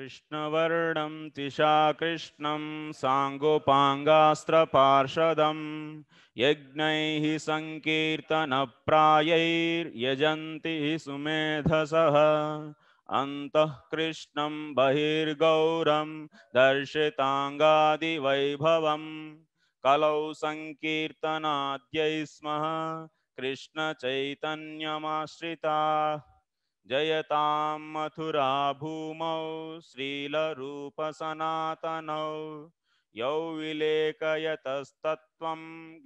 कृष्णवर्णं तिशाकृष्णं साङ्गोपाङ्गास्त्रपार्षदं संकर्तन सङ्कीर्तनप्रायैर्यजन्ति सुमेधस अन्तः कृष्णं बहिर्गौरं दर्शिताङ्गादिवैभवं कलौ सङ्कीर्तनाद्यै स्मः कृष्णचैतन्यमाश्रिताः जयतां मथुरा भूमौ श्रीलरूपसनातनौ यौ विलेखयतस्तत्त्वं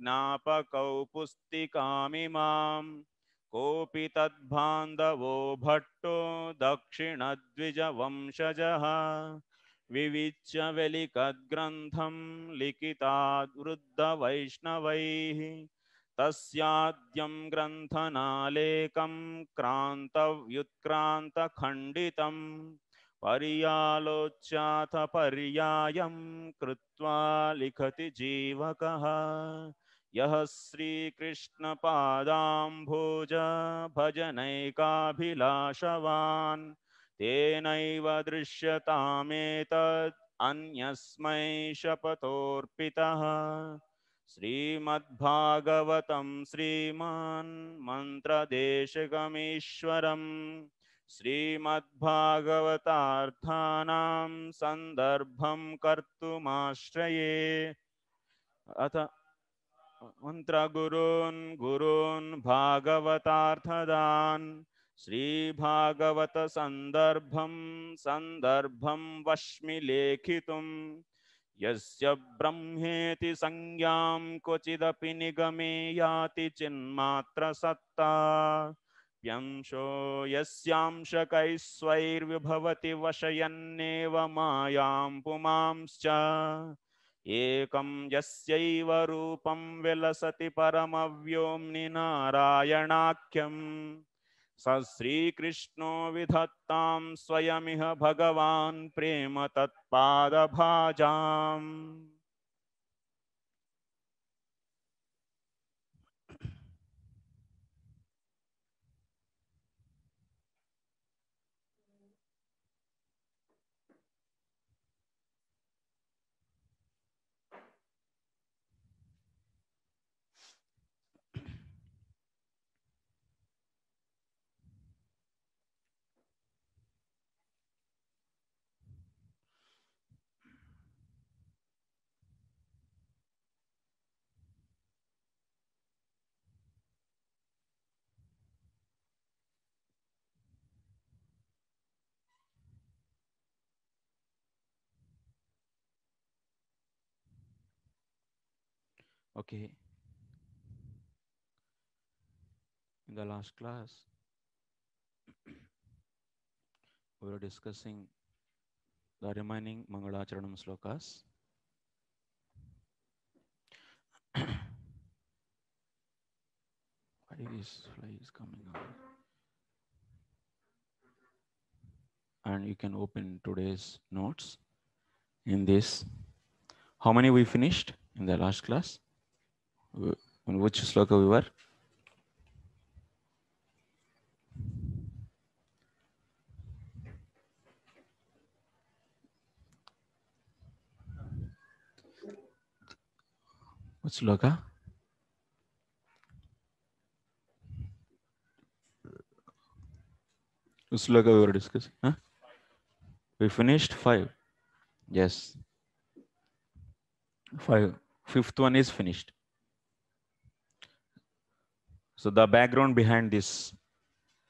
ज्ञापकौ पुस्तिकामिमां कोऽपि तद्बान्धवो भट्टो दक्षिणद्विजवंशजः विविच्य वेलिकद्ग्रन्थं लिखिताद्वृद्धवैष्णवैः तस्याद्यं ग्रन्थनालेकं क्रान्तव्युत्क्रान्तखण्डितं पर्यालोच्याथ पर्यायं कृत्वा लिखति जीवकः यः श्रीकृष्णपादाम्भोज भजनैकाभिलाषवान् तेनैव दृश्यतामेतत् अन्यस्मै शपथोऽर्पितः श्रीमद्भागवतं श्रीमान् मन्त्रदेशगमीश्वरम् श्रीमद्भागवतार्थानां सन्दर्भं कर्तुमाश्रये अथ मन्त्रगुरोन् गुरोन् भागवतार्थदान् श्रीभागवत सन्दर्भं सन्दर्भं लेखितुम् यस्य ब्रह्मेति संज्ञां क्वचिदपि निगमे याति चिन्मात्रसत्ता प्यंशो यस्यांशकैः स्वैर्विभवति वशयन्नेव मायां पुमांश्च एकं यस्यैव रूपं विलसति परमव्योम्नि नारायणाख्यम् स श्रीकृष्णो विधत्तां स्वयमिह भगवान् प्रेम तत्पादभाजाम् Okay. In the last class, we were discussing the remaining Mangalacharanam slokas. Why this fly is coming out? And you can open today's notes in this. How many we finished in the last class? In which sloka we were? What sloka? Which sloka we were discussing? Huh? We finished five. Yes. Five. Fifth one is finished. So the background behind this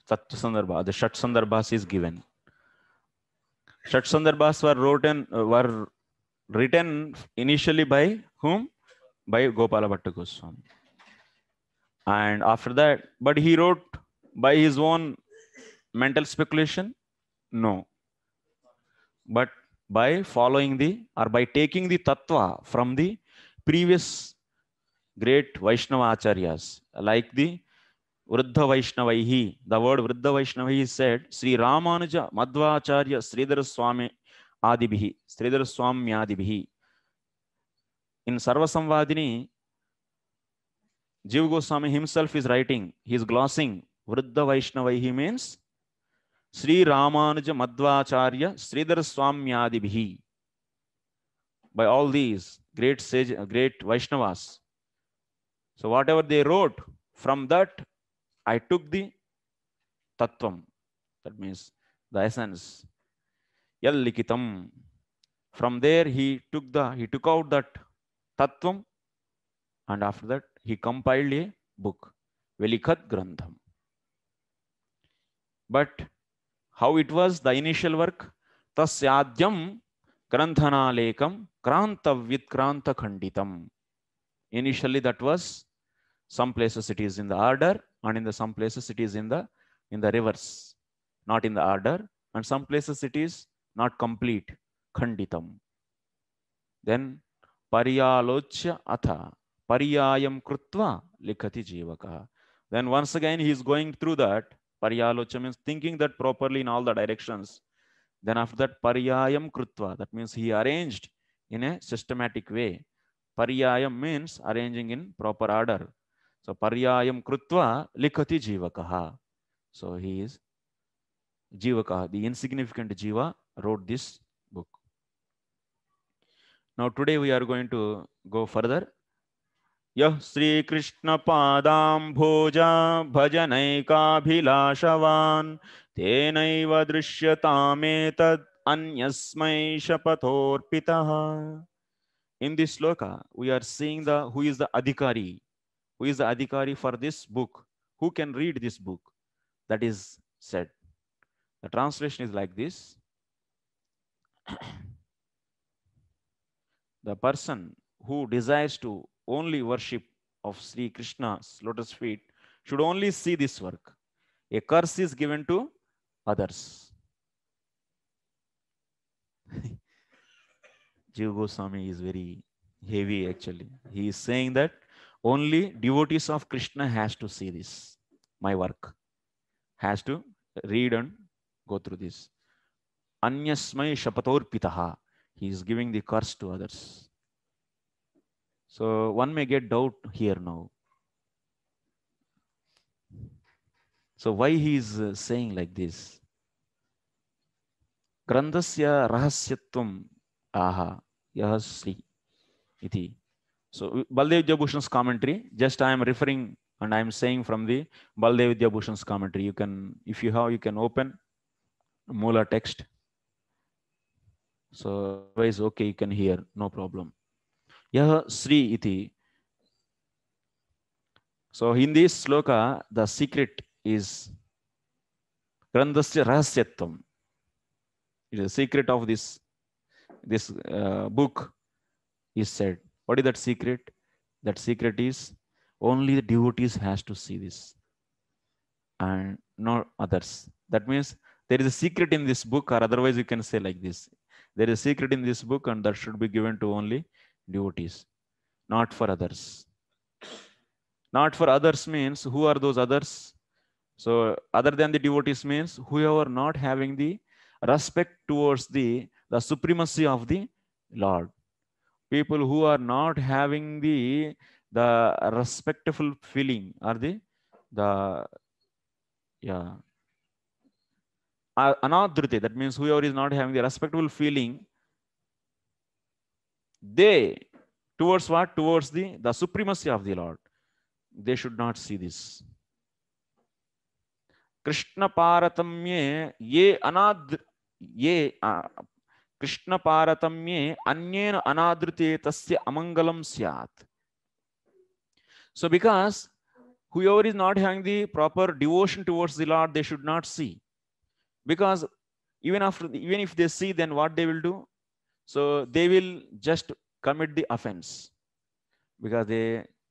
Sandarbha, the Shat Sandarbhas is given. Shat Sandarbhas were written, were written initially by whom? By Gopala Bhatta Goswami. And after that, but he wrote by his own mental speculation? No. But by following the or by taking the tattva from the previous great Vaishnava acharyas, like the Vruddha Vaishnavaihi. The word Vruddha Vaishnavaihi said, Sri Ramanuja Madhva Acharya Sridhar Swami Adibhi, Sridhar Swami Adibhi. In Sarvasamvadini, Jiva Goswami himself is writing, he is glossing, Vruddha Vaishnavaihi means Sri Ramanuja Madhva Acharya Sridhar Swami Adibhi. By all these great sage, great Vaishnavas, So whatever they wrote, from that I took the tattvam. That means the essence. Yal likitam. From there he took the he took out that tattvam, and after that he compiled a book, Velikat Grantham. But how it was the initial work? Tasyadyam ग्रंथनालेकम क्रांत व्युत्क्रांत खंडितम Initially, that was some places it is in the order and in the some places it is in the in the reverse, not in the order. And some places it is not complete, khanditam. Then paryalochya atha paryayam krutva likhati jivaka. Then once again, he is going through that. Paryalochya means thinking that properly in all the directions. Then after that, paryayam krutva. That means he arranged in a systematic way. पर्यायम means arranging in proper order so पर्यायम कृत्वा लिखति जीवकः so he is जीवकः the insignificant Jiva wrote this book now today we are going to go further यः श्रीकृष्ण पादाम्भोज भजनैकाभिलाषवान् तेनैव दृश्यतामेतद् अन्यस्मै शपथोऽर्पितः in this sloka, we are seeing the who is the adhikari, who is the adhikari for this book, who can read this book. That is said. The translation is like this. the person who desires to only worship of Sri Krishna's lotus feet should only see this work. A curse is given to others. Jiva Goswami is very heavy actually. He is saying that only devotees of Krishna has to see this, my work, has to read and go through this. Anyasmai shapator pitaha. He is giving the curse to others. So one may get doubt here now. So why he is uh, saying like this? గ్రంథస్య రహస్యత్వం aha yah sri iti so baldev Vidyabhushan's commentary just i am referring and i am saying from the baldev Vidyabhushan's commentary you can if you have you can open mula text so otherwise okay you can hear no problem yah sri iti so in this sloka the secret is grandhasya rahasyatvam it is the secret of this this uh, book is said. What is that secret? That secret is only the devotees has to see this and not others. That means there is a secret in this book or otherwise you can say like this. There is a secret in this book and that should be given to only devotees, not for others. Not for others means who are those others? So other than the devotees means whoever not having the respect towards the the supremacy of the Lord. People who are not having the, the respectful feeling are the, the yeah, anadrute. that means whoever is not having the respectful feeling, they, towards what? Towards the, the supremacy of the Lord. They should not see this. Krishna Paratamye ye अनाद ye. Uh, कृष्णपारतम्ये अन्येन अनादृते तस्य अमङ्गलं स्यात् so because whoever is not having the proper devotion towards the lord they should not see because even after even if they see then what they will do so they will just commit the offense because they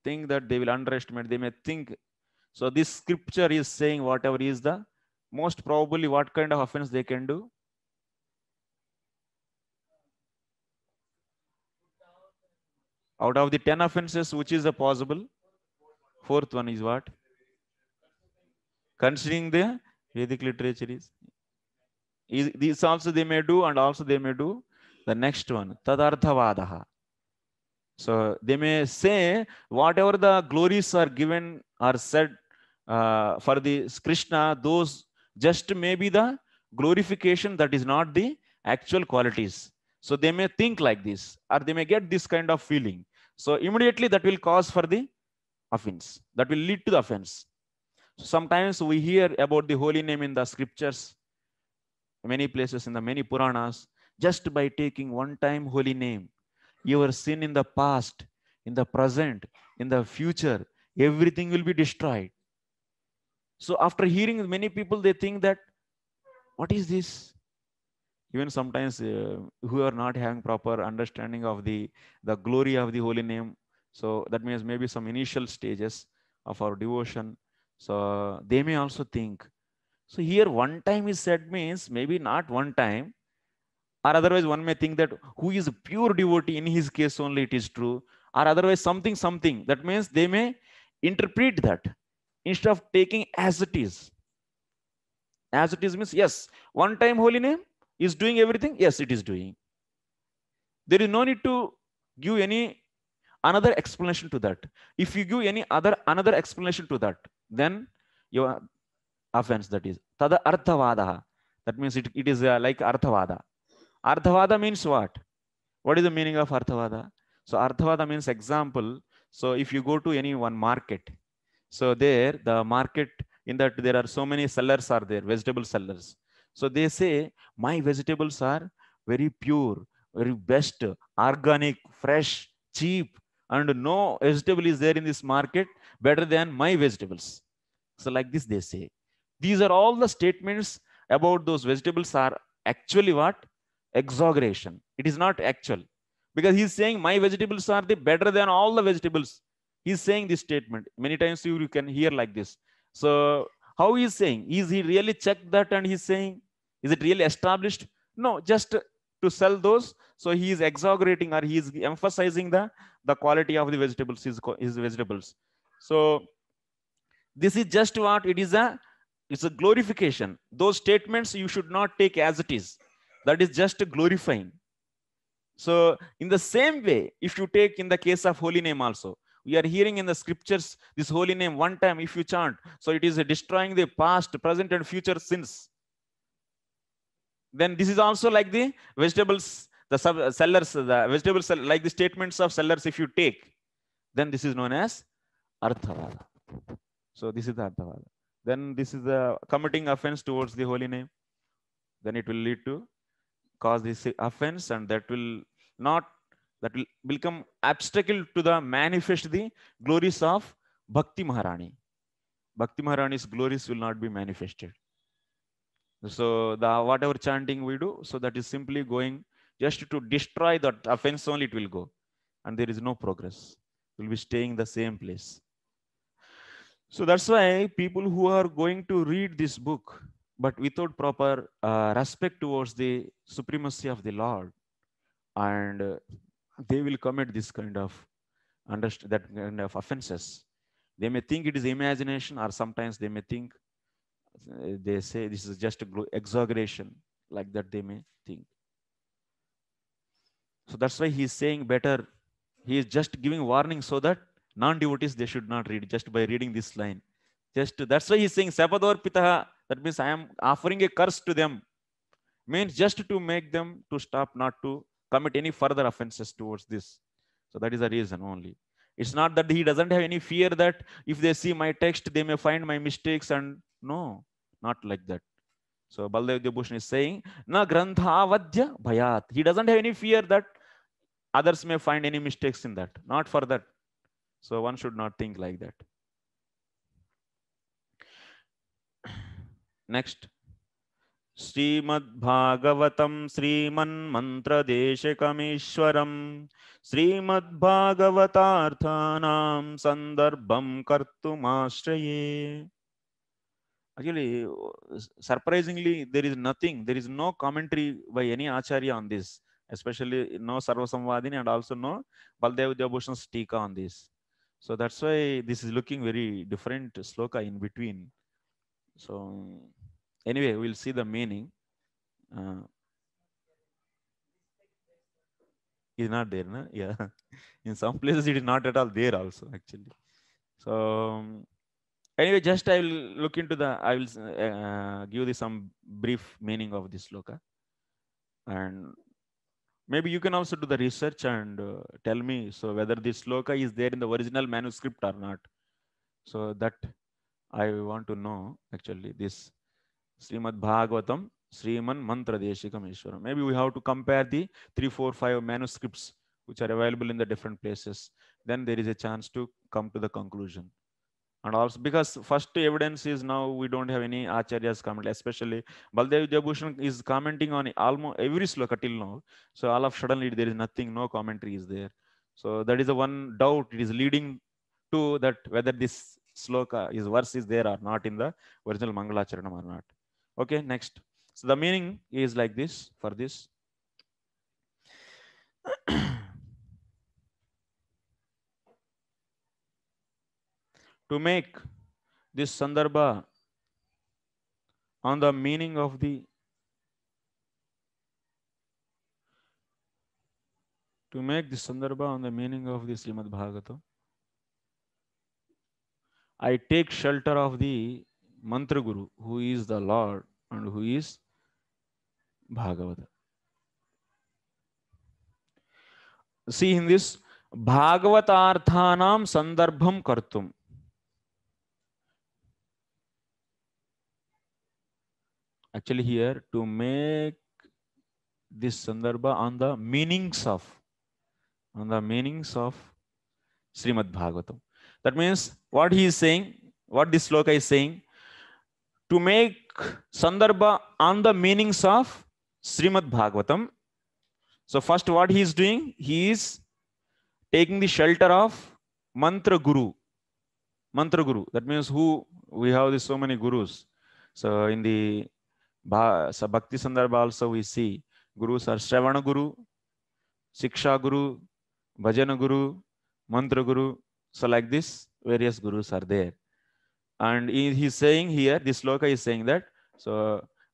think that they will underestimate they may think so this scripture is saying whatever is the most probably what kind of offense they can do Out of the 10 offenses, which is the possible? Fourth one is what? Considering the Vedic literature is this also they may do and also they may do the next one. Tadarthavadaha. So they may say whatever the glories are given or said uh, for the Krishna, those just may be the glorification that is not the actual qualities. So they may think like this, or they may get this kind of feeling. So immediately that will cause for the offense. That will lead to the offense. So sometimes we hear about the holy name in the scriptures, many places in the many Puranas. Just by taking one time holy name, your sin in the past, in the present, in the future, everything will be destroyed. So after hearing many people, they think that, what is this? even sometimes uh, who are not having proper understanding of the the glory of the holy name so that means maybe some initial stages of our devotion so they may also think so here one time is said means maybe not one time or otherwise one may think that who is a pure devotee in his case only it is true or otherwise something something that means they may interpret that instead of taking as it is as it is means yes one time holy name is doing everything? Yes, it is doing. There is no need to give any another explanation to that. If you give any other another explanation to that, then your offense that is tada arthavada. That means it, it is uh, like arthavada. Arthavada means what? What is the meaning of arthavada? So arthavada means example. So if you go to any one market, so there the market in that there are so many sellers are there, vegetable sellers. So they say, my vegetables are very pure, very best, organic, fresh, cheap, and no vegetable is there in this market better than my vegetables. So like this they say. These are all the statements about those vegetables are actually what? Exaggeration. It is not actual. Because he's saying my vegetables are the better than all the vegetables. He's saying this statement. Many times you, you can hear like this. So how he is saying? Is he really checked that and he's saying? Is it really established? No, just to sell those. So he is exaggerating or he is emphasizing the, the quality of the vegetables, his, his vegetables. So this is just what it is a, it's a glorification. Those statements you should not take as it is. That is just glorifying. So in the same way, if you take in the case of holy name also, we are hearing in the scriptures this holy name one time if you chant so it is destroying the past present and future sins then this is also like the vegetables the sub, uh, sellers the vegetables like the statements of sellers if you take then this is known as arthavada so this is the arthavada then this is the committing offense towards the holy name then it will lead to cause this offense and that will not that will become obstacle to the manifest the glories of Bhakti Maharani. Bhakti Maharani's glories will not be manifested. So the whatever chanting we do, so that is simply going just to destroy that offense only it will go. And there is no progress. we will be staying the same place. So that's why people who are going to read this book, but without proper uh, respect towards the supremacy of the Lord and they will commit this kind of understand that kind of offenses. They may think it is imagination, or sometimes they may think uh, they say this is just exaggeration, like that they may think. So that's why he is saying better. He is just giving warning so that non-devotees they should not read just by reading this line. Just that's why he is saying sapador pitaha. That means I am offering a curse to them. Means just to make them to stop not to commit any further offenses towards this. So that is the reason only. It's not that he doesn't have any fear that if they see my text, they may find my mistakes and no, not like that. So Baldev Debhushan is saying, na granthavadya bhayat. He doesn't have any fear that others may find any mistakes in that. Not for that. So one should not think like that. Next, श्रीमद्भागवतं श्रीमन्मन्त्रदेशकमीश्वरं श्रीमद्भागवतार्थानां सन्दर्भं कर्तुमाश्रये Actually, surprisingly, there is nothing, there is no commentary by any Acharya on this, especially no Sarvasamvadini and also no Baldev Devotion's Tika on this. So that's why this is looking very different sloka in between. So Anyway, we'll see the meaning. Uh, is not there, no? yeah. In some places, it is not at all there also, actually. So um, anyway, just I will look into the, I will uh, give you some brief meaning of this sloka. And maybe you can also do the research and uh, tell me, so whether this sloka is there in the original manuscript or not. So that I want to know, actually, this Srimad Bhagavatam, Sriman Mantra Deshikam Maybe we have to compare the three, four, five manuscripts which are available in the different places. Then there is a chance to come to the conclusion. And also because first evidence is now we don't have any Acharya's comment, especially Baldev Jabhushan is commenting on almost every sloka till now. So all of suddenly there is nothing, no commentary is there. So that is the one doubt it is leading to that whether this sloka, is verse is there or not in the original Mangalacharana or not. okay next so the meaning is like this for this to make this sandarbha on the meaning of the to make this sandarbha on the meaning of the Srimad Bhagavatam, I take shelter of the mantra guru who is the lord and who is bhagavata see in this bhagavatarthanam sandarbham kartum actually here to make this sandarbha on the meanings of on the meanings of Srimad Bhagavatam. That means what he is saying, what this shloka is saying, to make Sandarbha on the meanings of Srimad Bhagavatam. So first what he is doing, he is taking the shelter of Mantra Guru. Mantra Guru, that means who, we have this so many gurus. So in the so Bhakti Sandarbha also we see gurus are Shravana Guru, Siksha Guru, Bhajana Guru, Mantra Guru. So like this, various gurus are there. And he's saying here, this sloka is saying that. So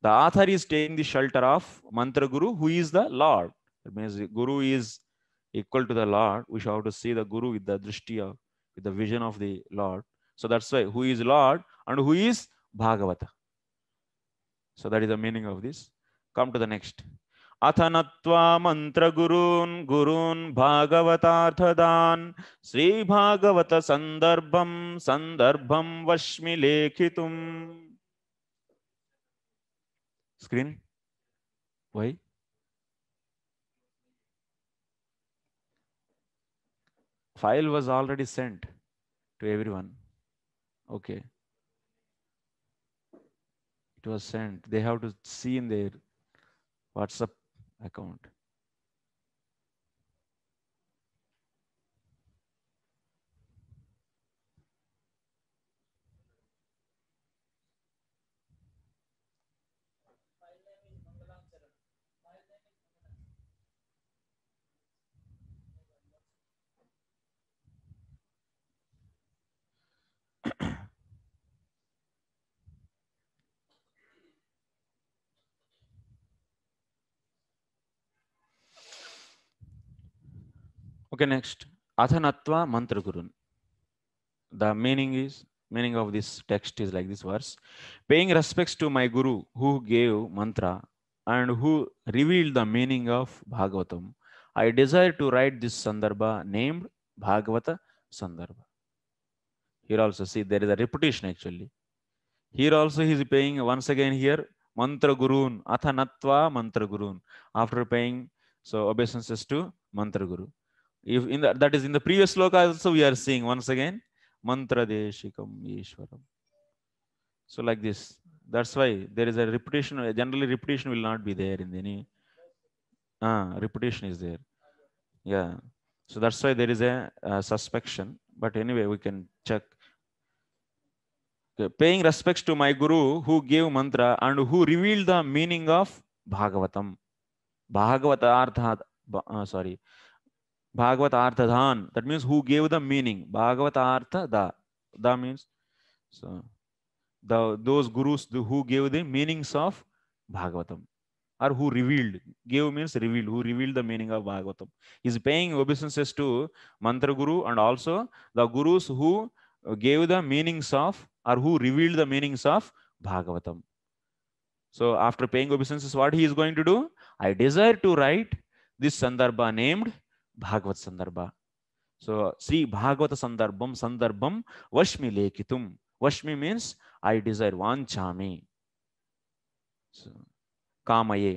the author is taking the shelter of Mantra Guru, who is the Lord. That means Guru is equal to the Lord. We should have to see the Guru with the drishti of, with the vision of the Lord. So that's why who is Lord and who is Bhagavata. So that is the meaning of this. Come to the next. अथ नत्वा मंत्र गुरुन गुरुन भागवतार्थदान श्री भागवत संदर्भम संदर्भम वश्मि लेखितुम स्क्रीन वही file was already sent to everyone okay it was sent they have to see in their WhatsApp account Okay, next. Athanatva Mantragurun. The meaning is meaning of this text is like this verse. Paying respects to my Guru who gave mantra and who revealed the meaning of Bhagavatam. I desire to write this Sandarbha named Bhagavata Sandarbha. Here also, see, there is a repetition actually. Here also, he is paying once again here Mantra Gurun, Athanatva Mantra Gurun, after paying so obeisances to Mantra Guru. If in the, that is in the previous sloka also we are seeing once again mantra deshikam ishwaram. So like this. That's why there is a repetition. Generally, repetition will not be there in any. Ah, repetition is there. Yeah. So that's why there is a, a suspicion. But anyway, we can check. Paying respects to my guru who gave mantra and who revealed the meaning of Bhagavatam. Bhagavata Artha. Uh, sorry. Bhagavatarthadhan. That means who gave the meaning. Bhagavatartha da. Da means so the those gurus who gave the meanings of Bhagavatam or who revealed. Gave means revealed. Who revealed the meaning of Bhagavatam is paying obeisances to mantra guru and also the gurus who gave the meanings of or who revealed the meanings of Bhagavatam. So after paying obeisances, what he is going to do? I desire to write this Sandarbha named Bhagavat Sandarbha so श्री भागवत संदर्भम संदर्भम वश्मि लेखित वश्मी mean I desire वाचा कामये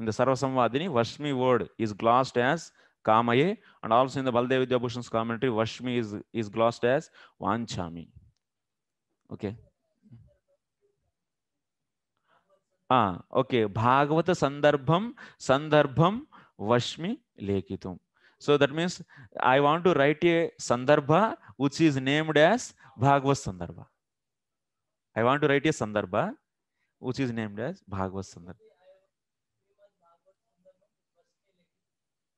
in the सर्व वश्मी वर्ड इज ग्लास्ड एज कामये and also in the Vidyabhushana commentary वश्मी इज इज ग्लास्ड एज वाचा ओके ओके भागवत संदर्भम संदर्भम वश्मी लेखितुम So that means I want to write a Sandarbha which is named as Bhagavat Sandarbha. I want to write a Sandarbha which is named as Bhagavat Sandarbha.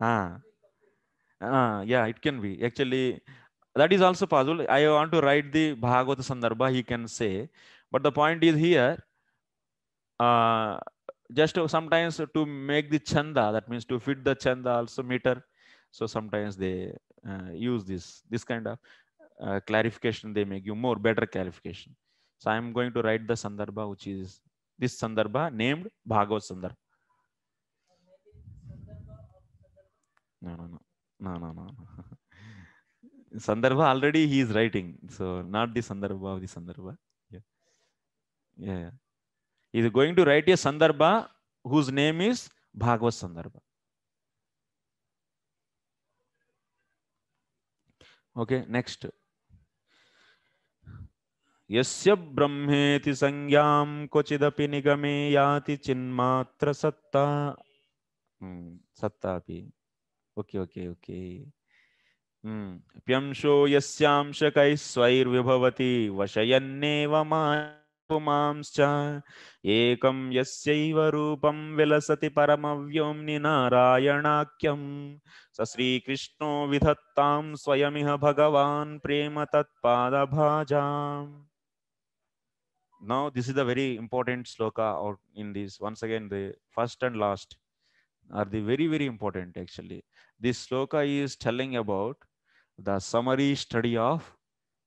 Ah, ah, uh, yeah, it can be. Actually, that is also possible. I want to write the Bhagavata Sandarbha, he can say. But the point is here, uh, just sometimes to make the chanda, that means to fit the chanda also meter, So sometimes they uh, use this, this kind of uh, clarification, they make you more better clarification. So I'm going to write the Sandarbha, which is this Sandarbha named Bhagavat Sandarbha. No, no, no, no, no, no. Sandarbha already he is writing. So not the Sandarbha of the Sandarbha. Yeah. Yeah. He is going to write a Sandarbha whose name is Bhagavat Sandarbha. Okay next यस्य ब्रह्मेति संज्ञां क्वचिदपि निगमे याति चिन्मात्र सत्ता सत्ता okay okay okay प्यंशो यस्यांशकैः स्वैर्विभवति वशयन्नेव माया पुमांश्च एकं यस्यैव रूपं विलसति परमव्योम्नि नारायणाख्यं स श्रीकृष्णो विधत्तां स्वयमिह भगवान् प्रेम तत्पादभाजाम् now this is the very important sloka or in this once again the first and last are the very very important actually this sloka is telling about the summary study of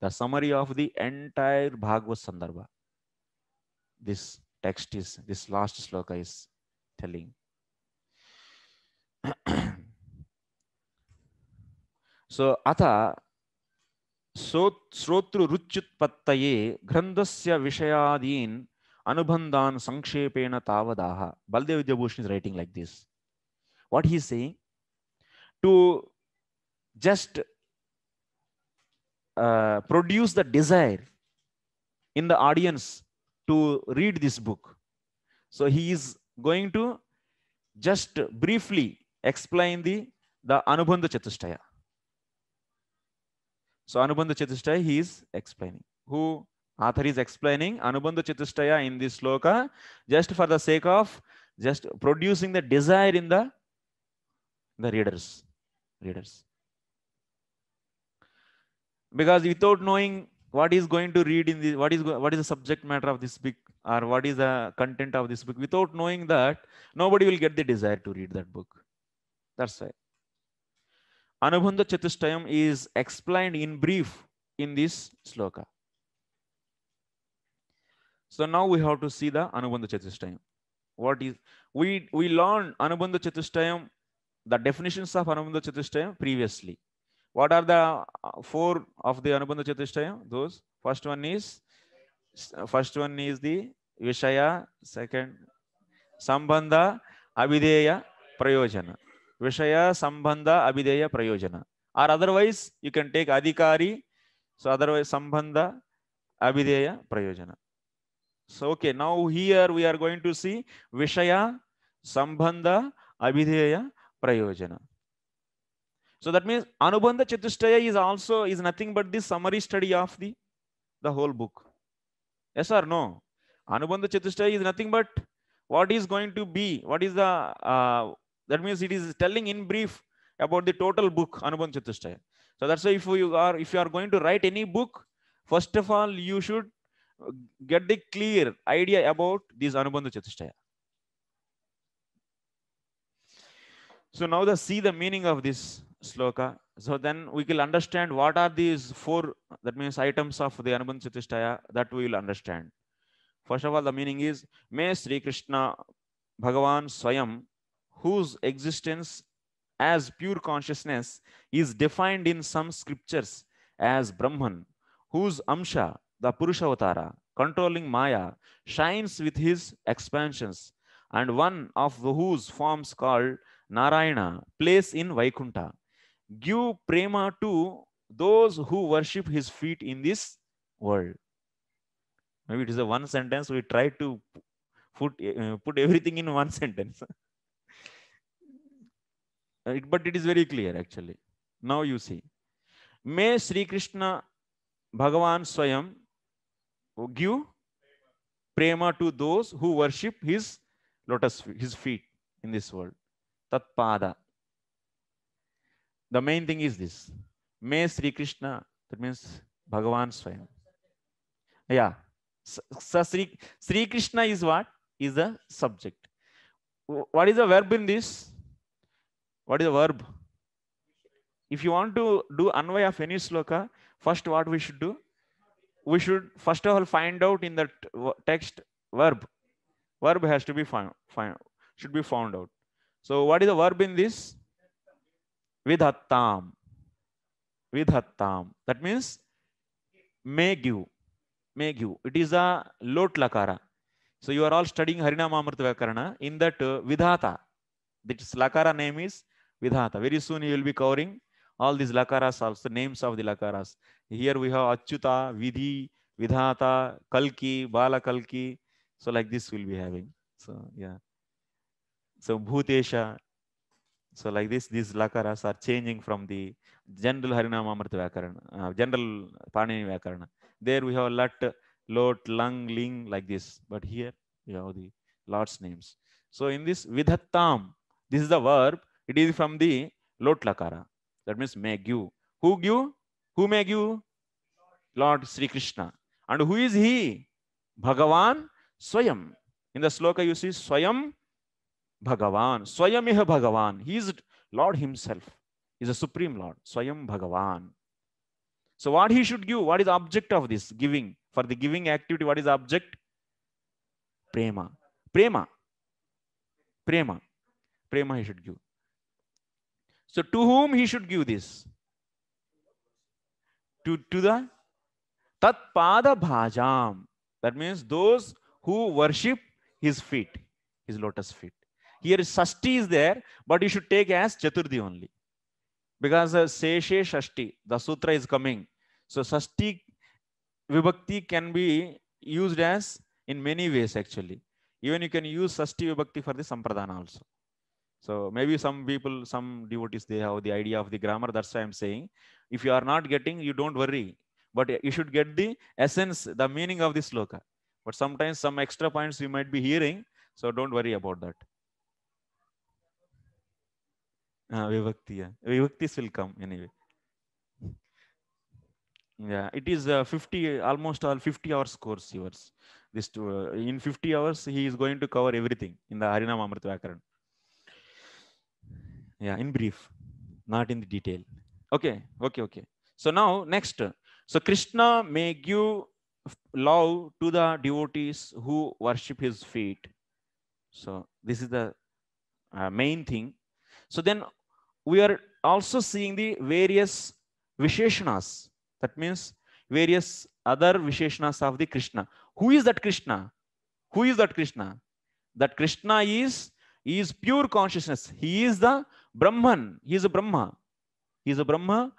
the summary of the entire bhagavad sandarbha this text is, this last sloka is telling. so, Atha, Srotru Ruchut Pattaye, Grandasya Vishayadin, Anubhandan Sankshepena Tavadaha. Baldevidya Bhushan is writing like this. What he's saying? To just uh, produce the desire in the audience to read this book. So he is going to just briefly explain the, the Anubandha Chatushtaya. So Anubandha Chatushtaya he is explaining. Who author is explaining Anubandha Chatushtaya in this sloka just for the sake of just producing the desire in the, the readers. readers. Because without knowing what is going to read in the what is what is the subject matter of this book or what is the content of this book without knowing that nobody will get the desire to read that book that's why anubandha chatushtayam is explained in brief in this sloka so now we have to see the anubandha chatushtayam what is we we learned anubandha chatushtayam the definitions of anubandha chatushtayam previously what are the four of the anubandha chatushtaya those first one is first one is the vishaya second sambandha abideya prayojana vishaya sambandha abideya prayojana or otherwise you can take adhikari so otherwise sambandha abideya prayojana so okay now here we are going to see vishaya sambandha abhideya prayojana So that means Anubandha Chatushtaya is also is nothing but the summary study of the, the whole book. Yes or no? Anubandha Chatushtaya is nothing but what is going to be, what is the, uh, that means it is telling in brief about the total book, Anubandha Chatushtaya. So that's why if you are, if you are going to write any book, first of all, you should get the clear idea about this Anubandha Chatushtaya. So now the see the meaning of this sloka. So then we will understand what are these four, that means items of the Anubandh Chatushtaya that we will understand. First of all, the meaning is, may Sri Krishna Bhagavan Swayam, whose existence as pure consciousness is defined in some scriptures as Brahman, whose Amsha, the Purushavatara, controlling Maya, shines with his expansions, and one of whose forms called Narayana plays in Vaikunta. give prema to those who worship his feet in this world. Maybe it is a one sentence. We try to put, uh, put everything in one sentence. Uh, it, but it is very clear actually. Now you see. May Sri Krishna Bhagavan Swayam give prema to those who worship his lotus, his feet in this world. Tatpada. The main thing is this. Me Sri Krishna, that means Bhagavan Swayam. Yeah. So, so Sri, Sri Krishna is what? Is the subject. What is the verb in this? What is the verb? If you want to do Anvaya of any sloka, first what we should do? We should first of all find out in the text verb. Verb has to be found, find, should be found out. So what is the verb in this? vidhattam vidhattam that means may give may give it is a lot lakara so you are all studying harinama amrita vyakarana in that uh, vidhata this lakara name is vidhata very soon you will be covering all these lakaras also names of the lakaras here we have achyuta vidhi vidhata kalki balakalki so like this will be having so yeah so bhutesha So like this, these lakaras are changing from the general Harinama Amrita Vakarana, uh, general Panini Vakarana. There we have Lat, Lot, Lung, Ling like this. But here we have the Lord's names. So in this Vidhattam, this is the verb. It is from the Lot Lakara. That means may give. Who give? Who may give? Lord Sri Krishna. And who is he? Bhagavan Swayam. In the sloka you see Swayam Bhagavan. Swayam Bhagavan. He is Lord Himself. He is a supreme Lord. Swayam Bhagavan. So what he should give? What is the object of this giving? For the giving activity, what is the object? Prema. Prema. Prema. Prema he should give. So to whom he should give this? To, to the Tatpada Bhajam. That means those who worship his feet, his lotus feet. Here sasthi is there, but you should take as Chaturthi only. Because uh, Seshe Shasti, the sutra is coming. So Sasti Vibhakti can be used as in many ways actually. Even you can use sasthi Vibhakti for the Sampradana also. So maybe some people, some devotees, they have the idea of the grammar. That's why I'm saying, if you are not getting, you don't worry. But you should get the essence, the meaning of the sloka. But sometimes some extra points you might be hearing. So don't worry about that uh, vivakti yeah. vivaktis will come anyway yeah it is uh, 50 almost all 50 hours course yours this two, uh, in 50 hours he is going to cover everything in the harinam amrit vakaran yeah in brief not in the detail okay okay okay so now next so krishna may give love to the devotees who worship his feet so this is the uh, main thing so then we are also seeing the various Visheshnas. That means various other Visheshnas of the Krishna. Who is that Krishna? Who is that Krishna? That Krishna is, is pure consciousness. He is the Brahman. He is a Brahma. He is a Brahma.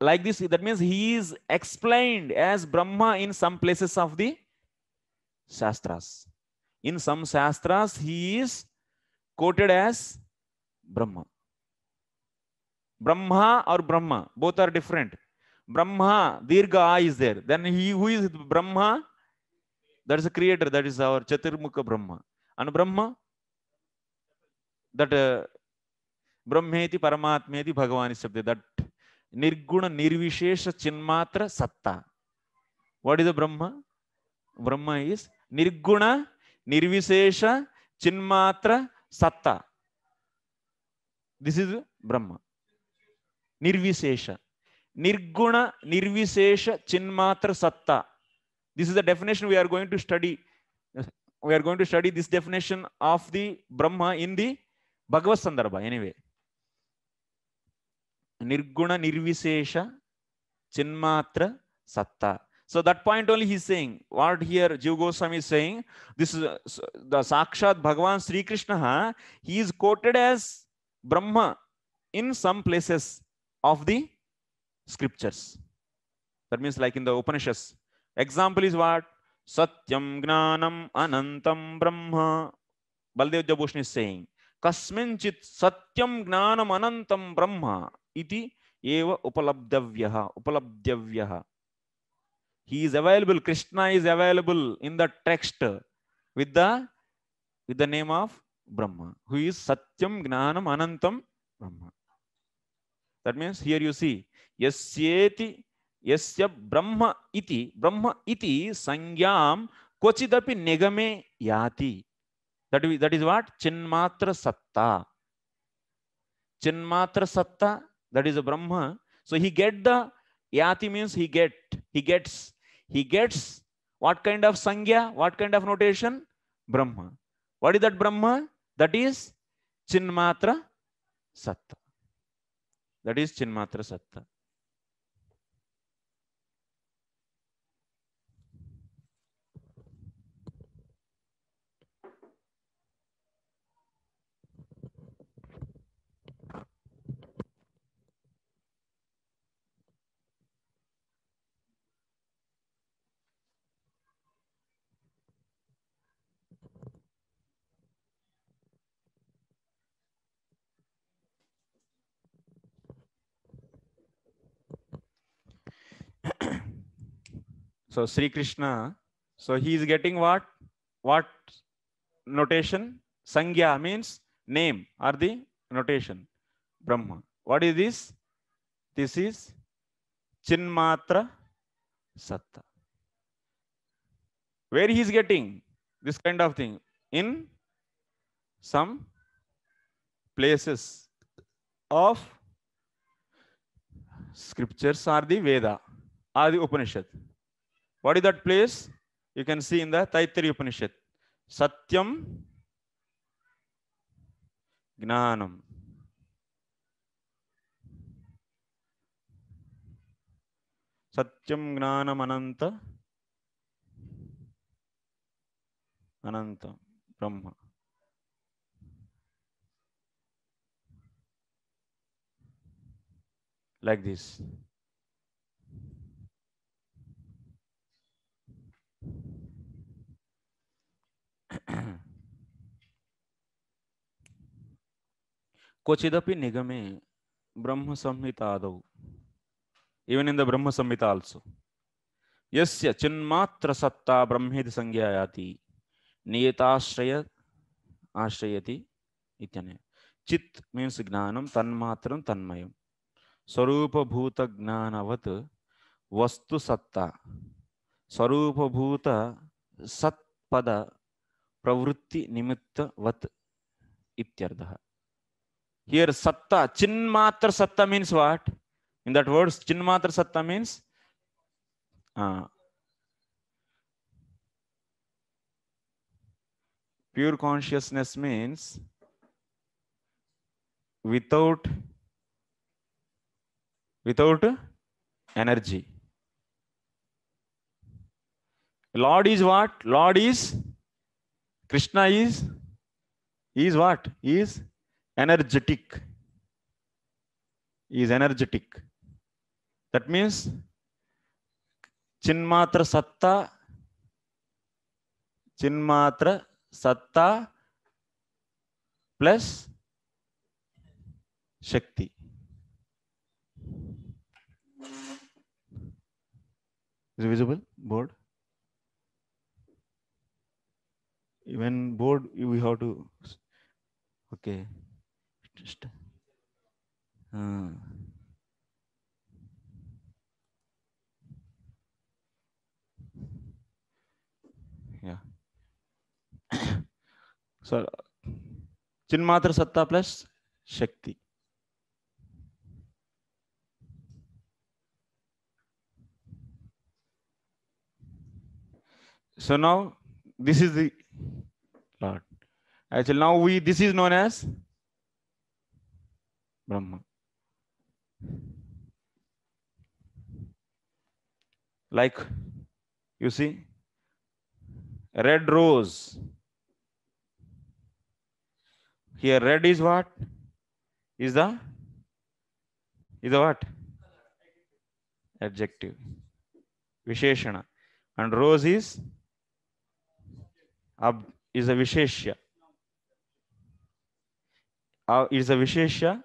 Like this, that means he is explained as Brahma in some places of the Shastras. In some Shastras, he is quoted as Brahma. Brahma और ब्रह्म both are different Brahma दीर्घ आ is there then he who is Brahma that is creator that is our चतुर्मुख ब्रह्म अनु ब्रह्म that ब्रह्मेति परमात्मेति भगवानी शब्द that निर्गुण निर्विशेष चिन्मात्र सत्ता वाट इज द ब्रह्म ब्रह्म इज निर्गुण निर्विशेष चिन्मात्र सत्ता दिस इज ब्रह्मा निर्विशेष निर्guna nirvishesha chinmatra satta this is the definition we are going to study we are going to study this definition of the brahma in the bhagavad sandarbha anyway nirguna nirvishesha chinmatra satta so that point only he is saying what here jiv goswami is saying this is the sakshat bhagavan sri krishna he is quoted as brahma in some places of the scriptures. That means like in the Upanishads. Example is what? Satyam Gnanam Anantam Brahma. Baldev Jabhushan is saying, Kasminchit Satyam Gnanam Anantam Brahma iti eva upalabdhavyaha, upalabdhavyaha. He is available, Krishna is available in the text with the with the name of Brahma, who is Satyam Gnanam Anantam Brahma. that means here you see yasyeti yasya brahma iti brahma iti sangyam kochidapi negame yati that is, that is what chinmatra satta chinmatra satta that is a brahma so he get the yati means he get he gets he gets what kind of sangya what kind of notation brahma what is that brahma that is chinmatra satta that is chinmatra satta So Sri Krishna, so he is getting what? What notation? Sangya means name or the notation. Brahma. What is this? This is Chinmatra Satta. Where he is getting this kind of thing? In some places of scriptures are the Veda, are the Upanishad. What is that place? You can see in the Taittiriya Upanishad. Satyam Gnanam. Satyam Gnanam Ananta. Ananta Brahma. Like this. క్వచిదపి నిగమే బ్రహ్మ సంహిత ఆదవు even in the Brahma Samhita also ఎస్య చిన్మాత్ర సత్తా బ్రహ్మేది సంజ్ఞాయాతి నియతాశ్రయ ఆశ్రయతి ఇత్యనే చిత్ means జ్ఞానం తన్మాత్రం తన్మయం స్వరూపభూత జ్ఞానవత్ వస్తు సత్తా స్వరూపభూత సత్పద प्रवृत्ति निमित्त वत इत्यर्थ हियर सत्ता चिन्मात्र सत्ता means what in that word चिन्मात्र सत्ता means pure consciousness means without without energy lord is what lord is krishna is is what is energetic is energetic that means chinmatra satta chinmatra satta plus shakti is visible board when board we have to okay just uh, yeah so chin matra satta plus shakti so now this is the Actually, now we this is known as Brahma. Like you see, red rose. Here, red is what? Is the is the what? Adjective. Visheshana. And rose is ab is a Visheshya uh, it is a Vishesha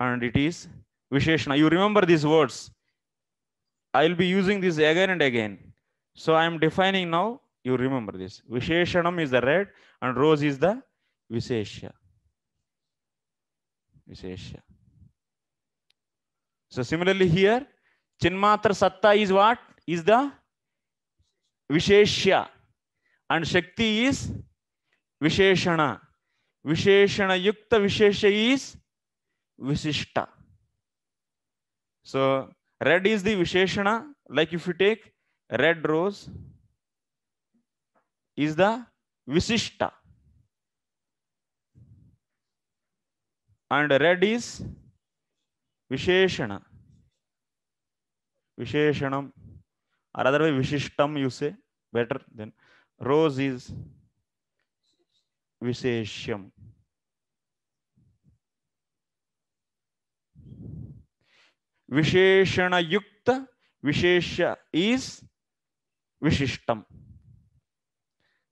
and it is Visheshana. You remember these words. I'll be using this again and again. So I'm defining now, you remember this. Visheshanam is the red and rose is the Vishesha. Vishesha. So similarly here, Chinmatra Satta is what? Is the Vishesha. And Shakti is Visheshana. विशेषण युक्त विशेष is विशिष्ट so red is the विशेषण like if you take red rose is the विशिष्ट and red is विशेषण विशेषण or other way विशिष्टम you say better then rose is विशेष्यम विशेषण युक्त विशेष इज विशिष्टम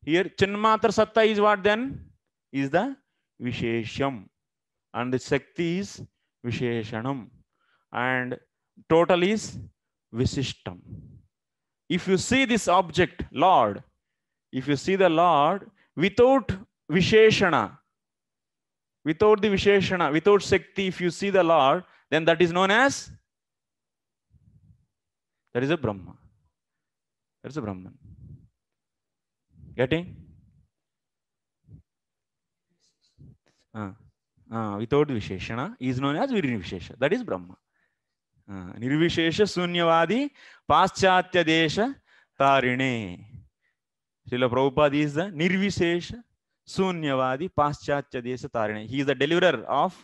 हियर चिन्मात्र सत्ता is what then is the विशेष्यम एंड शक्ति इज विशेषणम एंड टोटल इज विशिष्टम if you see this object lord if you see the lord without visheshana without the visheshana without shakti if you see the lord then that is known as that is a brahma that is a brahman getting uh, uh, without visheshana is known as virnivishesha that is brahma uh, nirvishesha sunyavadi paschatya desha tarine Srila Prabhupada is the nirvishesha Sunyavadi Paschatya Desa Tarine. He is the deliverer of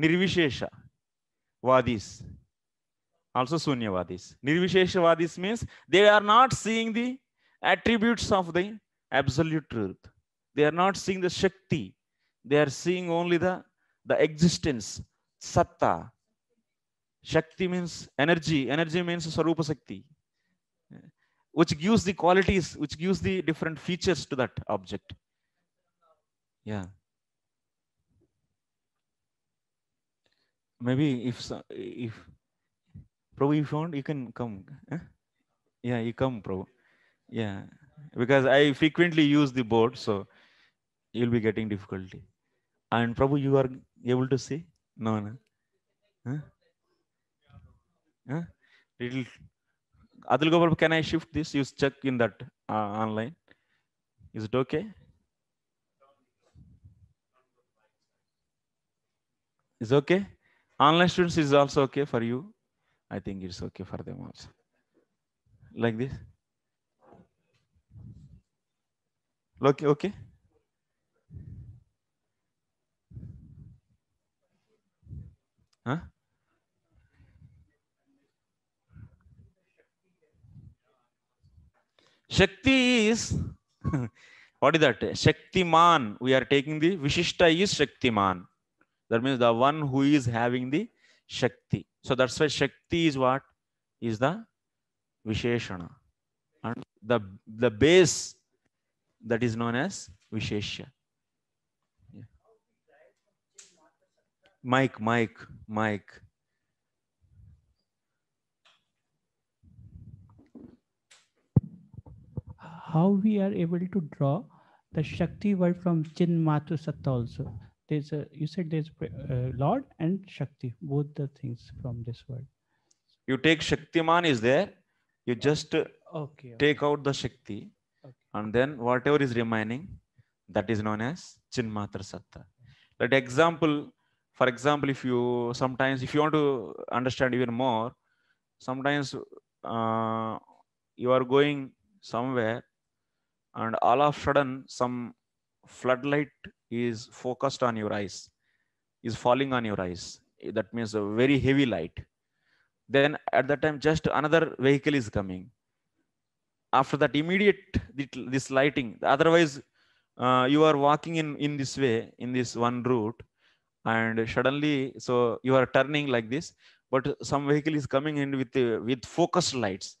Nirvishesha Vadis. Also Sunyavadis. Nirvishesha Vadis means they are not seeing the attributes of the absolute truth. They are not seeing the Shakti. They are seeing only the, the existence, Satta. Shakti means energy. Energy means Sarupa Shakti. which gives the qualities, which gives the different features to that object yeah maybe if if probably if you want, you can come. Huh? Eh? Yeah, you come, pro Yeah, because I frequently use the board, so you'll be getting difficulty. And Prabhu, you are able to see? No, no. Huh? Huh? Little. Adil can I shift this? You check in that uh, online. Is it okay? is okay online students is also okay for you i think it's okay for them also like this okay okay huh Shakti is what is that? Shaktiman. We are taking the Vishishta is Shaktiman. That means the one who is having the Shakti. So that's why Shakti is what? Is the Visheshana. And the, the base that is known as Vishesha. Mike, Mike, Mike. How we are able to draw the Shakti word from Chinmatu Satta also there's a you said there's uh, Lord and Shakti, both the things from this word. You take Shaktiman is there. You just uh, okay, okay, take out the Shakti, okay. and then whatever is remaining, that is known as Chinmatra Satta. That example, for example, if you sometimes if you want to understand even more, sometimes uh, you are going somewhere, and all of a sudden some floodlight is focused on your eyes, is falling on your eyes. That means a very heavy light. Then at that time, just another vehicle is coming. After that, immediate this lighting. Otherwise, uh, you are walking in in this way in this one route, and suddenly, so you are turning like this. But some vehicle is coming in with uh, with focused lights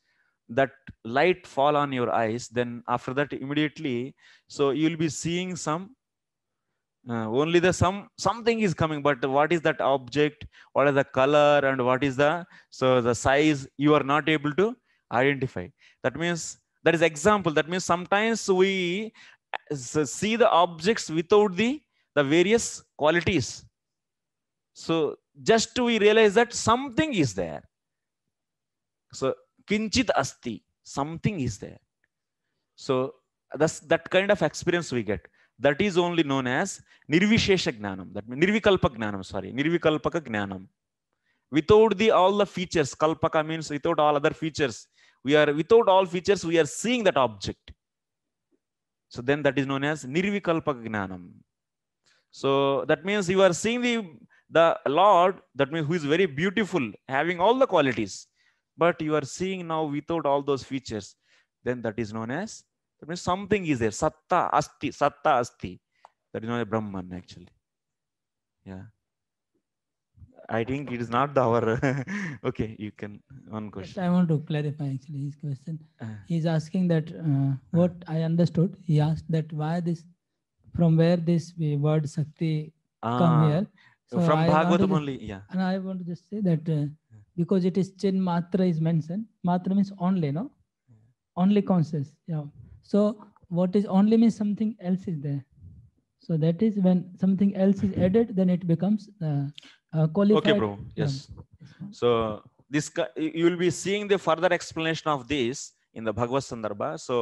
that light fall on your eyes then after that immediately so you will be seeing some uh, only the some something is coming but what is that object what is the color and what is the so the size you are not able to identify that means that is example that means sometimes we see the objects without the the various qualities so just we realize that something is there so kinchit asti, something is there. So that's that kind of experience we get. That is only known as nirvishesha gnanam. That means nirvikalpa gnanam. Sorry, nirvikalpaka gnanam. Without the all the features, kalpaka means without all other features. We are without all features. We are seeing that object. So then that is known as nirvikalpaka gnanam. So that means you are seeing the the Lord. That means who is very beautiful, having all the qualities but you are seeing now without all those features, then that is known as that means something is there. Satta asti, satta asti. That is known as Brahman actually. Yeah. I think it is not the our. okay, you can one question. I want to clarify actually his question. Uh, He's asking that uh, what uh, I understood. He asked that why this, from where this uh, word sakti ah. come here. So from I Bhagavatam only. Yeah. And I want to just say that uh, because it is chin matra is mentioned. Matra means only, no? Only conscious. Yeah. So what is only means something else is there. So that is when something else is added, then it becomes uh, uh, qualified. Okay, bro. Yes. so this you will be seeing the further explanation of this in the Bhagavad Sandarbha. So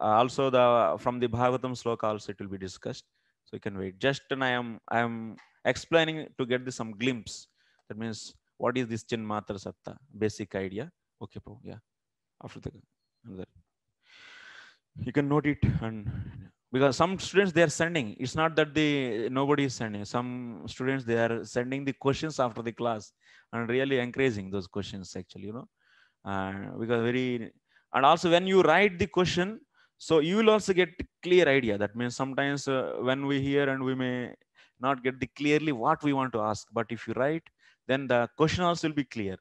uh, also the from the Bhagavatam sloka also it will be discussed. So you can wait. Just and I am I am explaining to get this some glimpse. That means what is this Janmatra Satta? Basic idea. Okay, yeah. After the another. You can note it and because some students they are sending it's not that the nobody is sending some students they are sending the questions after the class and really encouraging those questions actually you know uh, because very and also when you write the question so you will also get clear idea that means sometimes uh, when we hear and we may not get the clearly what we want to ask but if you write then the questionnaires will be clear.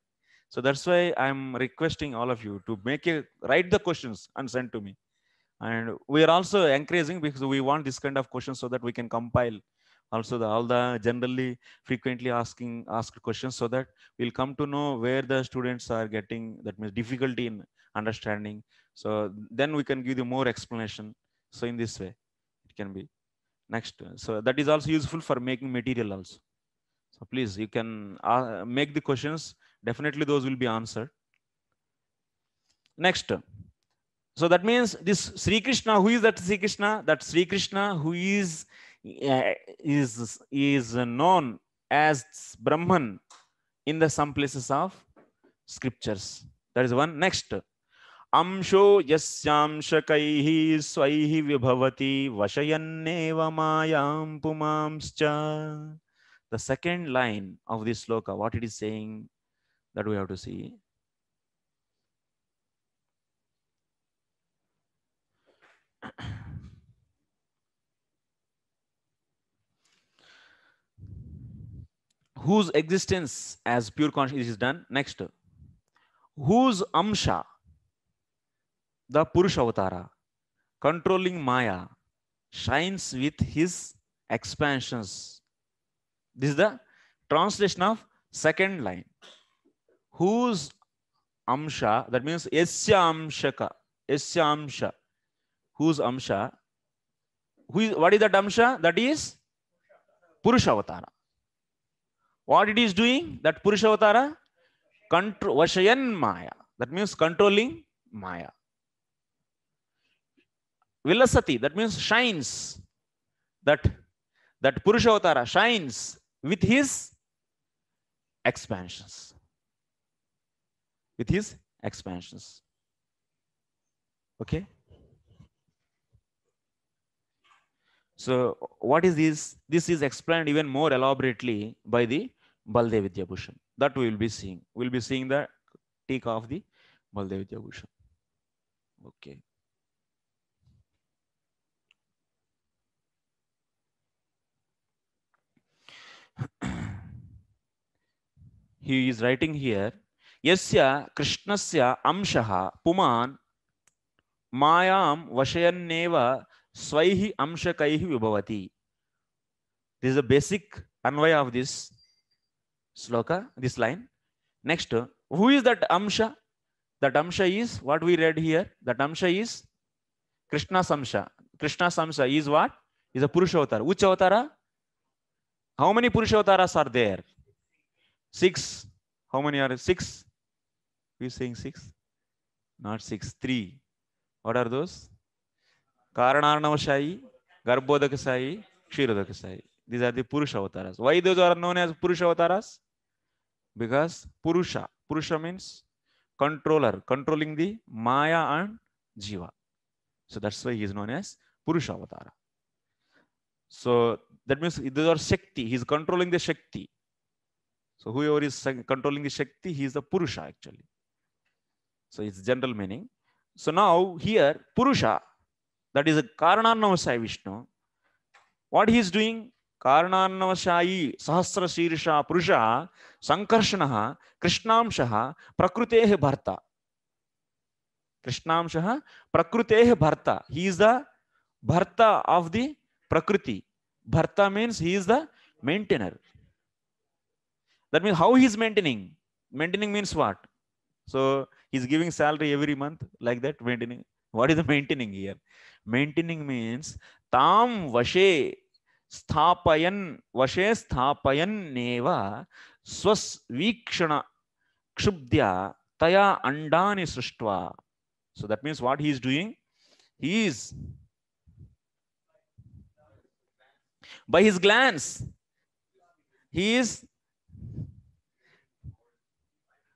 So that's why I'm requesting all of you to make a, write the questions and send to me. And we are also encouraging because we want this kind of questions so that we can compile also the, all the generally frequently asking asked questions so that we'll come to know where the students are getting that means difficulty in understanding. So then we can give you more explanation. So in this way, it can be next. So that is also useful for making material also. So please, you can uh, make the questions. Definitely those will be answered. Next. So that means this Sri Krishna, who is that Sri Krishna? That Sri Krishna who is, uh, is, is known as Brahman in the some places of scriptures. That is one. Next. अंशो यस्यांशकैः स्वैः विभवति वशयन्नेव मायां पुमांश्च the second line of this sloka, what it is saying that we have to see. whose existence as pure consciousness is done. Next, whose amsha, the Purusha Avatara, controlling Maya, shines with his expansions This is the translation of second line. Whose amsha, that means asya amshaka, asya amsha. Whose amsha? Who is, what is that amsha? That is purusha avatara What it is doing? That purusha avatara Control, Vashayan Maya. That means controlling Maya. Vilasati, that means shines. That that purusha avatara shines with his expansions. With his expansions. Okay. So what is this? This is explained even more elaborately by the Baldevidya Bhushan. That we will be seeing. We'll be seeing the take of the Baldevidya Bhushan. Okay. he is writing here yasya krishnasya amshaha puman mayam vashayanneva swaihi amshakaihi vibhavati this is the basic anvaya of this sloka this line next who is that amsha that amsha is what we read here that amsha is krishna samsha krishna samsha is what is a purusha avatar which avatara How many Purushottaras are there? Six. How many are six? we saying six? Not six, three. What are those? Karanarnava Sai, Garbhodaka Sai, Kshirodaka Sai. These are the Purusha Avataras. Why those are known as Purusha Avataras? Because Purusha. Purusha means controller, controlling the Maya and Jiva. So that's why he is known as Purusha Avatara. So That means these are Shakti. he is controlling the Shakti. So whoever is controlling the Shakti, he is the Purusha actually. So it's general meaning. So now here, Purusha, that is a Karananavasai Vishnu. What he is doing? Karananavasai Sahasra Shirsha Purusha Sankarshanaha Krishnamshaha prakruteh Bharta. Krishnamshaha prakruteh Bharta. He is the Bharta of the Prakriti. Bharta means he is the maintainer. That means how he is maintaining. Maintaining means what? So he is giving salary every month like that. Maintaining. What is the maintaining here? Maintaining means tam vashe sthapayan vashe sthapayan neva swas vikshana kshubdya taya andani srishtva so that means what he is doing he is by his glance. He is,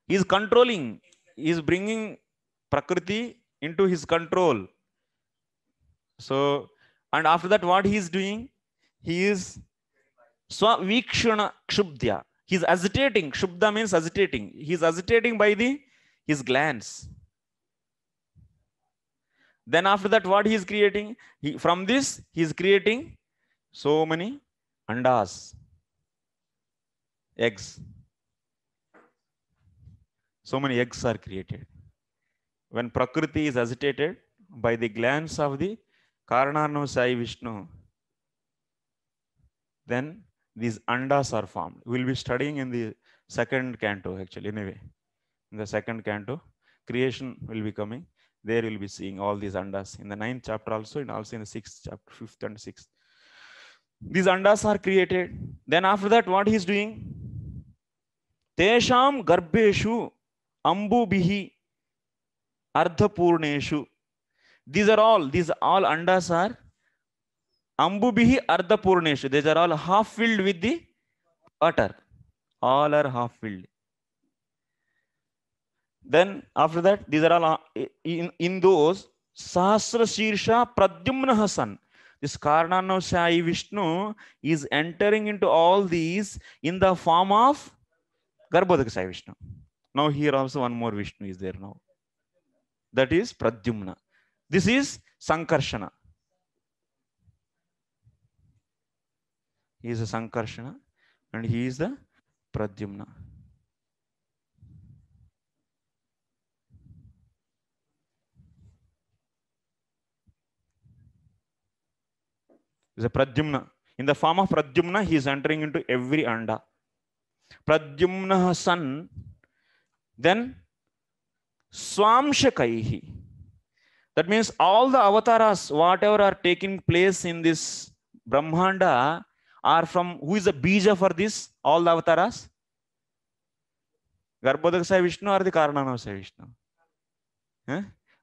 he is controlling, he is bringing Prakriti into his control. So, and after that, what he is doing? He is swavikshana kshubdya. He is agitating. Shubda means agitating. He is agitating by the his glance. Then after that, what he is creating? He, from this, he is creating so many andas, eggs. So many eggs are created. When Prakriti is agitated by the glands of the Karanarno Sai Vishnu, then these andas are formed. We'll be studying in the second canto, actually, anyway. In the second canto, creation will be coming. There you'll be seeing all these andas in the ninth chapter also, and also in the sixth chapter, fifth and sixth. These andas are created. Then after that, what he's doing? Tesham garbeshu ambu bihi ardhapurneshu. These are all, these all andas are ambu bihi ardhapurneshu. These are all half filled with the water. All are half filled. Then after that, these are all in, in those Sahasra Shirsha Pradyumna Hasan. This Karanana sai Vishnu is entering into all these in the form of Garbhodaka Sai Vishnu. Now here also one more Vishnu is there now. That is Pradyumna. This is Sankarshana. He is a Sankarshana and he is the Pradyumna. is a pradyumna. In the form of pradyumna, he is entering into every anda. Pradyumna son, then swamshakaihi. That means all the avatars, whatever are taking place in this Brahmanda, are from who is the bija for this? All the avatars? Garbhodaka Sai Vishnu or the Karanana Sai Vishnu? Eh?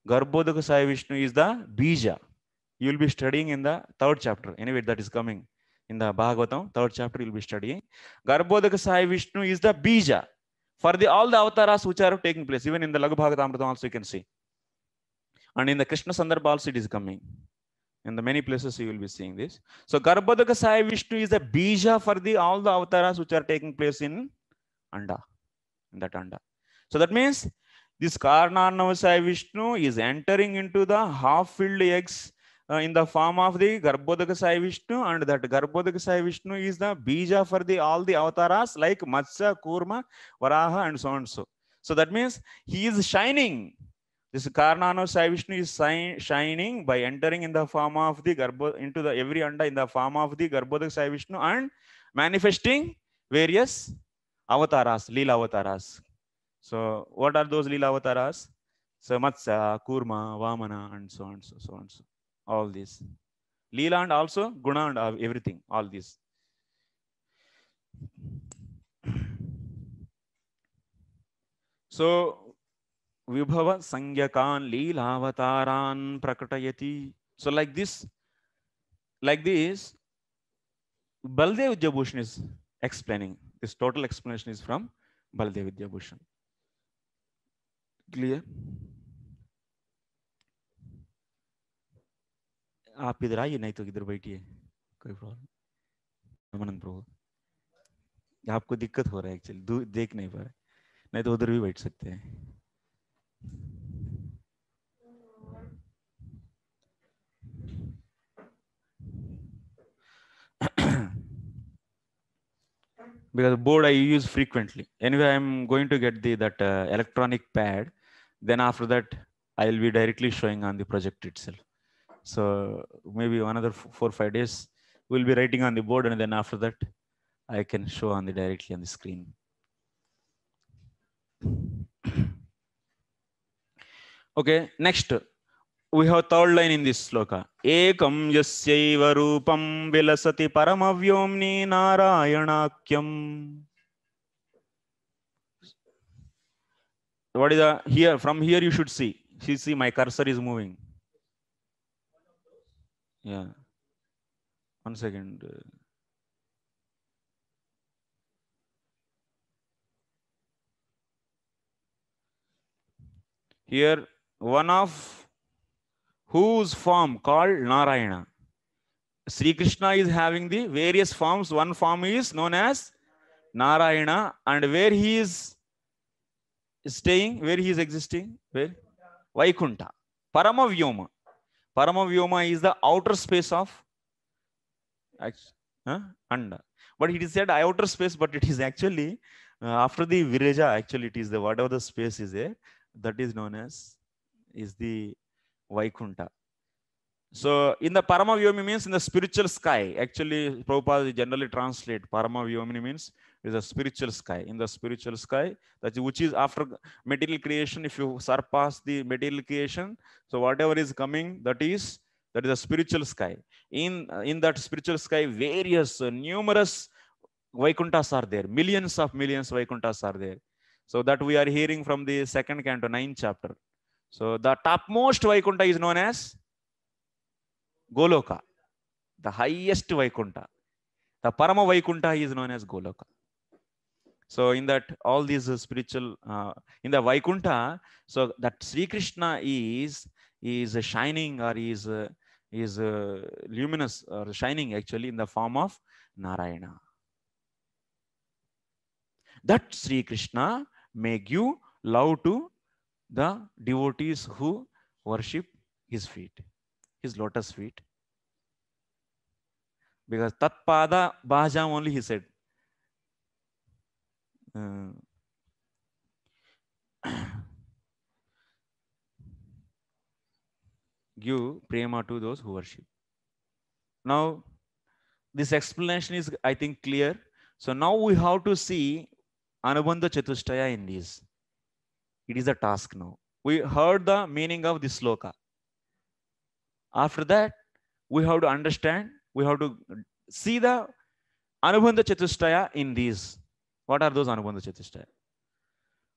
Garbhodaka Sai Vishnu is the bija. you will be studying in the third chapter. Anyway, that is coming in the Bhagavatam, third chapter, you'll be studying. Garbhodaka Sai Vishnu is the Bija for the all the avatars which are taking place, even in the Lagbhagavatamrita also you can see. And in the Krishna Sandarbha also it is coming. In the many places you will be seeing this. So Garbhodaka Sai Vishnu is the Bija for the all the avatars which are taking place in Anda, in that Anda. So that means this Karnanava Sai Vishnu is entering into the half-filled eggs in the form of the Garbhodaka Sai Vishnu and that Garbhodaka Sai Vishnu is the bija for the all the avatars like Matsya, Kurma, Varaha and so on and so. So that means he is shining. This Karnano Sai Vishnu is shining by entering in the form of the Garbho, into the every anda in the form of the Garbhodaka Sai Vishnu and manifesting various avataras, Leela avataras. So what are those Leela avataras? So Matsya, Kurma, Vamana and so on and so, so on and so. all this. Leela and also guna and everything, all this. So Vibhava Sangyakan leela avataran Prakatayati. So like this, like this, Baldev Vidyabhushan is explaining. This total explanation is from Baldev Vidyabhushan. Clear? आप इधर आइए नहीं तो इधर बैठिए कोई problem प्रभु आपको दिक्कत हो रहा है एक्चुअली देख नहीं पा रहे नहीं तो उधर भी बैठ सकते हैं because board I use frequently. Anyway, i am going to get the that uh, electronic pad. Then after that, i will be directly showing on the project itself. So maybe another four or five days, we'll be writing on the board and then after that, I can show on the directly on the screen. Okay, next. We have third line in this sloka. Ekam yasyaiva rupam vilasati paramavyomni narayanakyam. What is the here? From here you should see. See, see my cursor is moving. Yeah. One second. Here, one of whose form called Narayana. Sri Krishna is having the various forms. One form is known as Narayana, and where he is staying, where he is existing, where Vaikunta, Paramavyoma. Paramavyoma is the outer space of uh, and. But it is said outer space, but it is actually uh, after the viraja, actually it is the whatever the space is there, eh, that is known as is the Vaikunta. So in the Paramavyomini means in the spiritual sky. Actually, Prabhupada generally translate Paramavyomini means is a spiritual sky. In the spiritual sky, that which is after material creation, if you surpass the material creation, so whatever is coming, that is that is a spiritual sky. In in that spiritual sky, various uh, numerous Vaikuntas are there. Millions of millions Vaikuntas are there. So that we are hearing from the second canto, ninth chapter. So the topmost Vaikunta is known as Goloka. The highest Vaikunta. The Parama Vaikunta is known as Goloka. So in that, all these uh, spiritual, uh, in the Vaikunta, so that Sri Krishna is, is shining or is, uh, is luminous or shining actually in the form of Narayana. That Sri Krishna may give love to the devotees who worship his feet, his lotus feet. Because Tatpada Bhajam only he said. Uh, give prema to those who worship. Now, this explanation is, I think, clear. So now we have to see Anubandha Chatushtaya in this. It is a task now. We heard the meaning of this sloka. After that, we have to understand, we have to see the Anubandha Chatushtaya in these. What are those Anubandha Chatushtaya?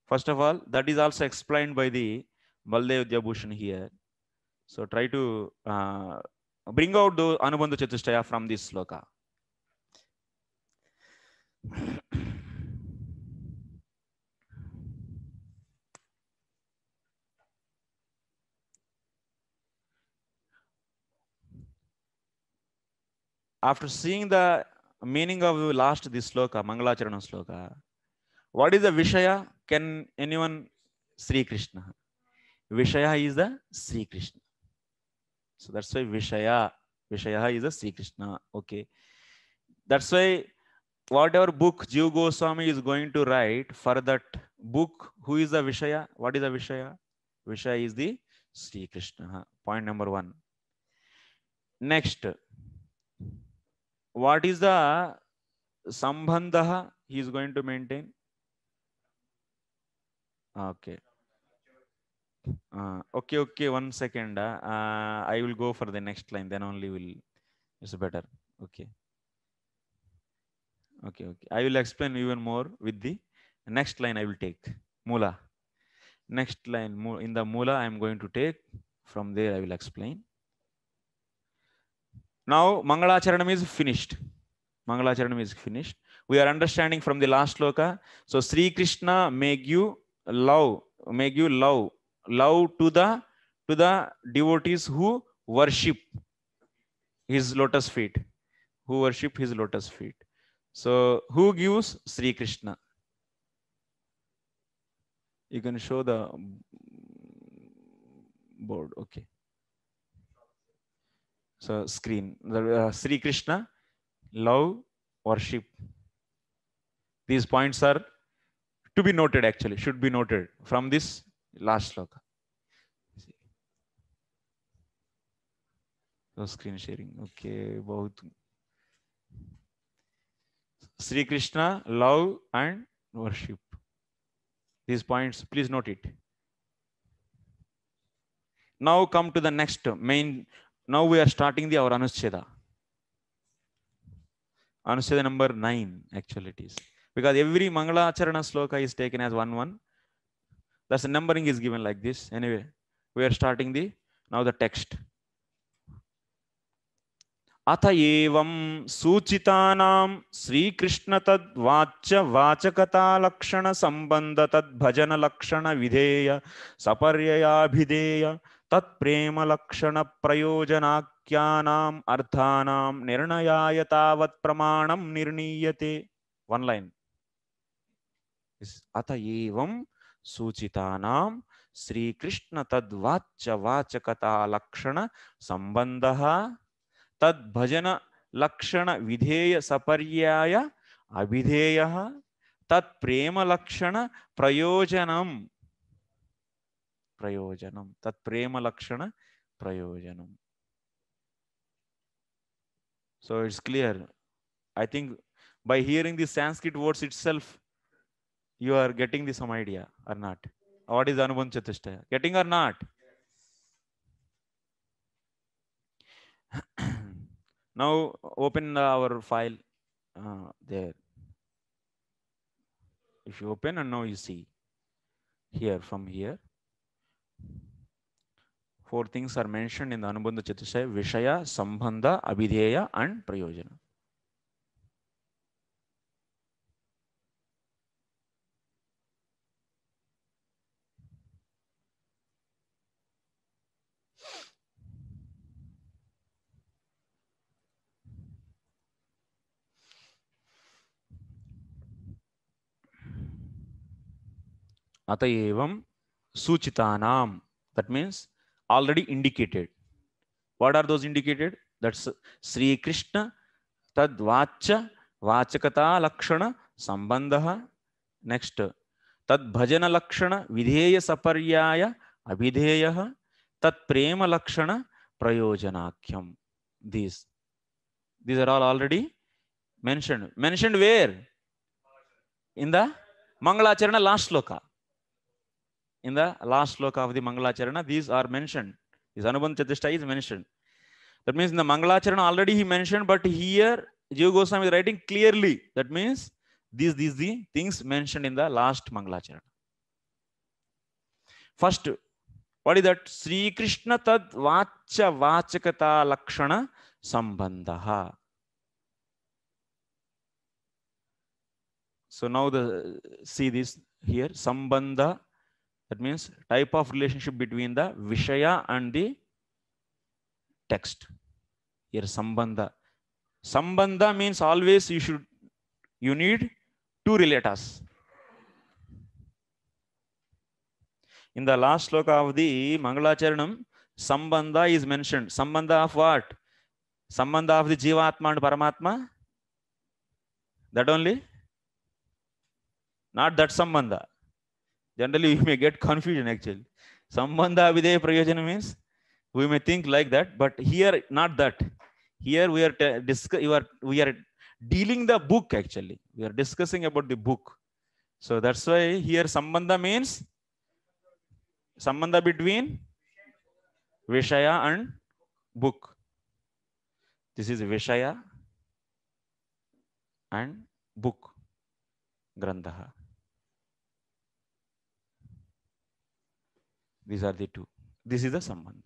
First of all, that is also explained by the Baldev Dhyabushana here. So try to uh, bring out the Anubandha Chatushtaya from this sloka. After seeing the meaning of the last this sloka, Mangalacharana sloka. What is the Vishaya? Can anyone? shri Krishna. Vishaya is the shri Krishna. So that's why Vishaya, Vishaya is the shri Krishna. Okay. That's why whatever book Jiva Goswami is going to write for that book, who is the Vishaya? What is the Vishaya? Vishaya is the shri Krishna. Point number 1 Next, what is the sambandha he is going to maintain okay uh, okay okay one second uh, i will go for the next line then only will it's better okay okay okay i will explain even more with the next line i will take mula next line in the mula i am going to take from there i will explain Now Mangalacharanam is finished. Mangalacharanam is finished. We are understanding from the last sloka. So Sri Krishna make you love, make you love, love to the to the devotees who worship his lotus feet, who worship his lotus feet. So who gives Sri Krishna? You can show the board. Okay so screen the uh, sri krishna love worship these points are to be noted actually should be noted from this last sloka so screen sharing okay bahut sri krishna love and worship these points please note it now come to the next main Now we are starting the our Anuscheda. Anuscheda number nine, actually it is. Because every Mangala Acharana sloka is taken as one one. That's the numbering is given like this. Anyway, we are starting the now the text. అత ఏం సూచితానాం శ్రీకృష్ణ తద్వాచ్య వాచకతాలక్షణ సంబంధ తద్భజన లక్షణ విధేయ సపర్యయాభిధేయ तत्प्रेमलक्षणप्रयोजनाख्यानाम् अर्थानां निर्णयाय तावत् प्रमाणं निर्णीयते one line अत एवं सूचितानां श्रीकृष्ण तद्वाच्य वाचकता लक्षण संबंधः तद्भजन लक्षण विधेय सपर्याय अभिधेयः लक्षण प्रयोजनम् प्रयोजनम तत्म लक्षण प्रयोजन so it's clear I think by hearing this Sanskrit words itself you are getting the same idea or not what is अनुबंध चतुष्टय getting or not now open our file uh, there if you open and now you see here from here four things are mention in the అనుబంధ చతుష్టయ విషయ సంబంధ అభిధేయ and ప్రయోజన అత ఏవం సూచితానాం that means already indicated. What are those indicated? That's Sri Krishna Tadvacha Vachakata Lakshana Sambandha. Next, Tadbhajana Lakshana Vidheya Saparyaya Abhidheya Tatprema Lakshana Prayojanakyam. These. These are all already mentioned. Mentioned where? In the Mangalacharana last sloka. in the last sloka of the Mangalacharana, these are mentioned. is Anubandha Chatushtaya is mentioned. That means in the Mangalacharana already he mentioned, but here Jiva Goswami is writing clearly. That means these, these the things mentioned in the last Mangalacharana. First, what is that? Sri Krishna Tad Vacha Vachakata Lakshana Sambandha. So now the see this here, Sambandha that means type of relationship between the Vishaya and the text. Here Sambandha. Sambandha means always you should, you need two relators. In the last sloka of the Mangalacharanam, Sambandha is mentioned. Sambandha of what? Sambandha of the jeevatma and Paramatma? That only? Not that Sambandha. Generally, we may get confusion actually. Sambandha avideya prayojana means we may think like that, but here not that. Here we are discuss you are we are dealing the book actually. We are discussing about the book. So that's why here sambandha means sambandha between Vishaya and book. This is Vishaya and book. Grandaha. These are the two. This is the sambandha.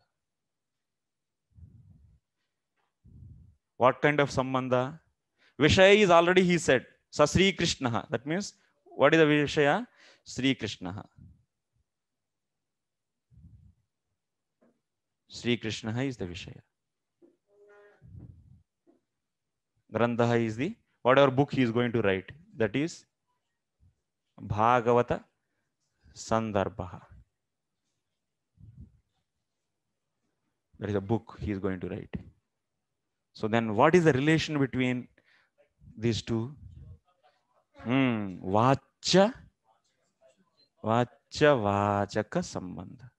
What kind of sambandha? Vishaya is already he said. Sa shri Krishna. That means what is the Vishaya? shri Krishna. shri Krishna is the Vishaya. grandha is the whatever book he is going to write. That is Bhagavata Sandarbha. There is a book he is going to write. So then what is the relation between these two? Hmm. Vacha. Vacha vachaka sambandha.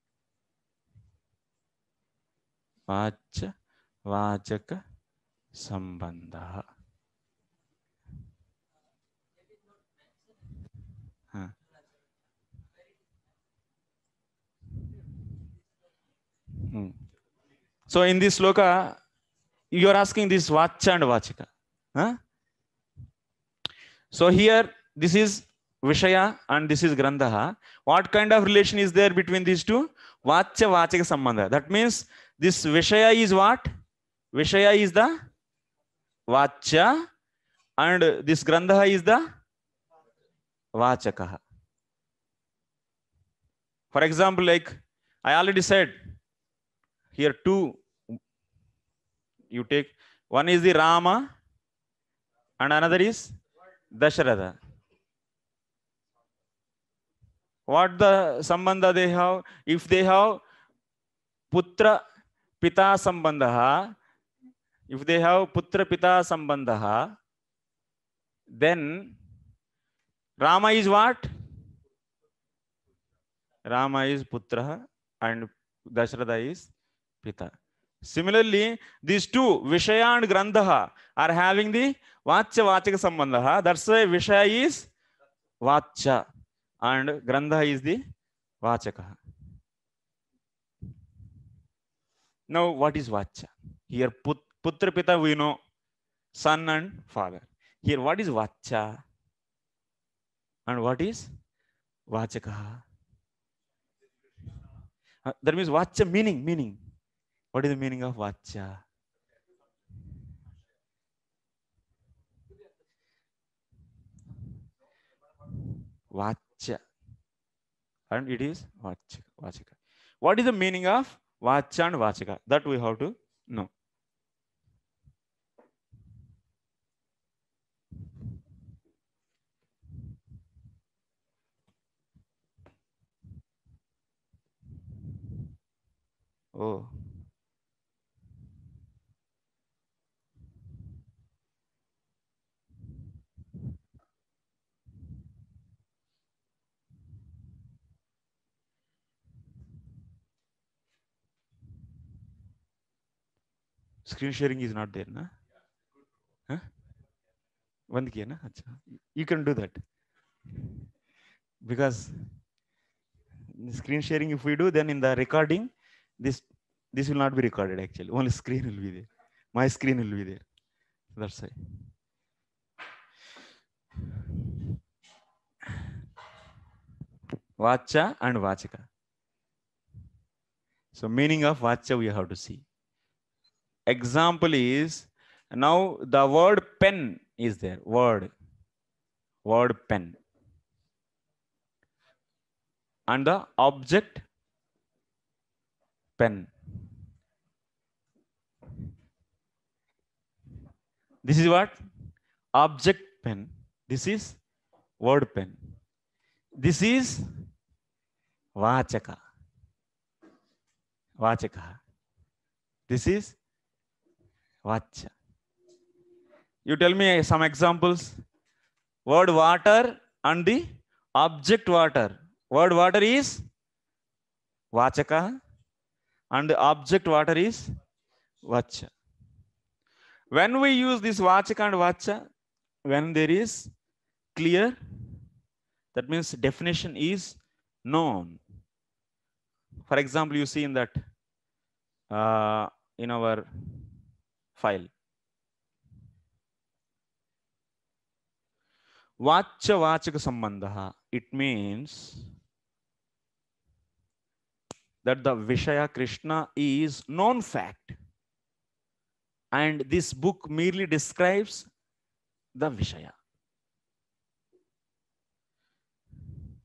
Vacha vachaka sambandha. Huh. Hmm. So in this sloka, you are asking this vacha and vachika. Huh? So here, this is Vishaya and this is Grandaha. What kind of relation is there between these two? Vacha Vachaka Sambandha. That means this Vishaya is what? Vishaya is the Vacha and this Grandaha is the Vachakaha. For example, like I already said, here two you take one is the Rama and another is Dasharatha. What the sambandha they have? If they have putra pita sambandha, if they have putra pita sambandha, then Rama is what? Rama is putra and Dasharatha is pita. Similarly, these two, Vishaya and Grandha, are having the vachya Vachaka Sambandha. That's why Vishaya is vachya and Grandha is the Vachaka. Now, what is vachya Here, put, Putra Pita we know, son and father. Here, what is vachya And what is Vachaka? Uh, that means vachya meaning, meaning. What is the meaning of vacha? Vacha. And it is vachaka. What is the meaning of vacha and vachaka? That we have to know. Oh. Screen sharing is not there ना हाँ बंद किया ना अच्छा you can do that because screen sharing if we do then in the recording this this will not be recorded actually only screen will be there my screen will be there that's why vacha and vachaka so meaning of vacha we have to see example is now the word pen is there. Word. Word pen. And the object pen. This is what? Object pen. This is word pen. This is Vachaka. Vachaka. This is Vacha. You tell me some examples. Word water and the object water. Word water is Vachaka and the object water is Vacha. When we use this Vachaka and Vacha, when there is clear, that means definition is known. For example, you see in that uh, in our file. Vacha vachaka sambandha. It means that the Vishaya Krishna is known fact. And this book merely describes the Vishaya.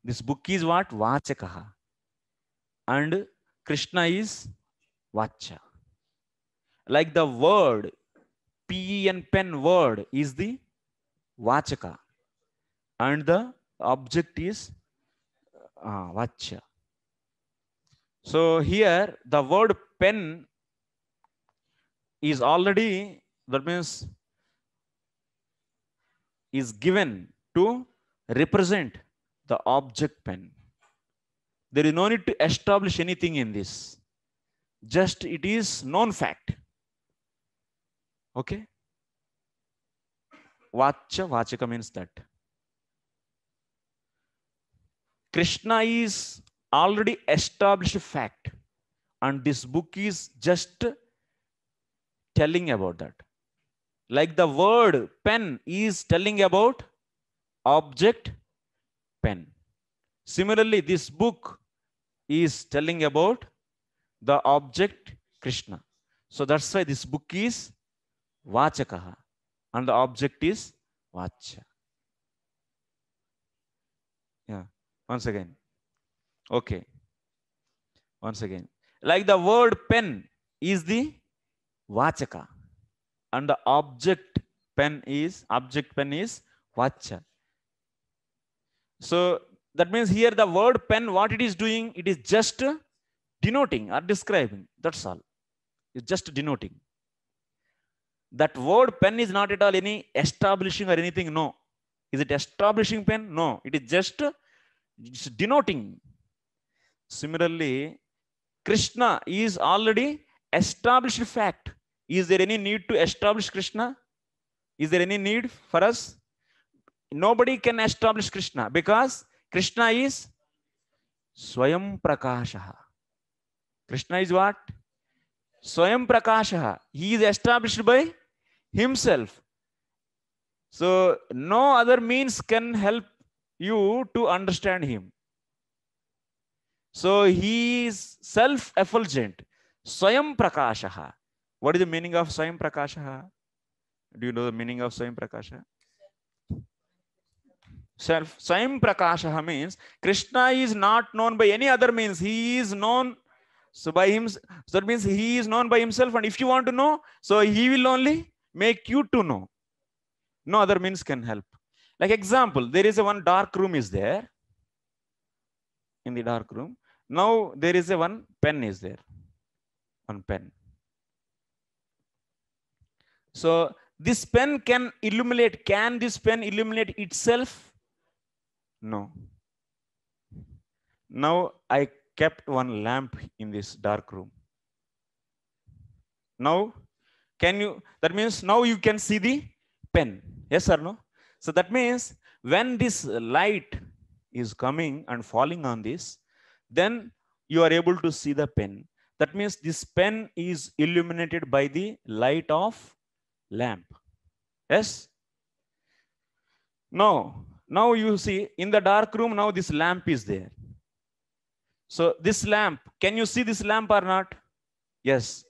This book is what? Vachakaha. And Krishna is Vacha. like the word pen pen word is the vachaka and the object is uh, vacha so here the word pen is already that means is given to represent the object pen there is no need to establish anything in this just it is known fact Okay? Vacha, Vachaka means that. Krishna is already established fact. And this book is just telling about that. Like the word pen is telling about object pen. Similarly, this book is telling about the object Krishna. So that's why this book is वाचक and object is वाच्य one again okay one again like the word pen is the वाचक and object pen is object pen is वाच so that means here the word pen what it is doing it is just denoting or describing that's all it just denoting that word pen is not at all any establishing or anything no is it establishing pen no it is just, it's denoting similarly krishna is already established fact is there any need to establish krishna is there any need for us nobody can establish krishna because krishna is swayam Prakashaha. krishna is what swayam Prakashaha. he is established by himself. So, no other means can help you to understand him. So, he is self effulgent. Swayam Prakashaha. What is the meaning of Swayam Prakashaha? Do you know the meaning of Swayam Prakasha? Self, Swayam Prakashaha means Krishna is not known by any other means. He is known so by him. So that means he is known by himself. And if you want to know, so he will only make you to know no other means can help like example there is a one dark room is there in the dark room now there is a one pen is there one pen so this pen can illuminate can this pen illuminate itself no now i kept one lamp in this dark room now can you, that means now you can see the pen. Yes or no? So that means when this light is coming and falling on this, then you are able to see the pen. That means this pen is illuminated by the light of lamp. Yes? Now, now you see in the dark room, now this lamp is there. So this lamp, can you see this lamp or not? Yes.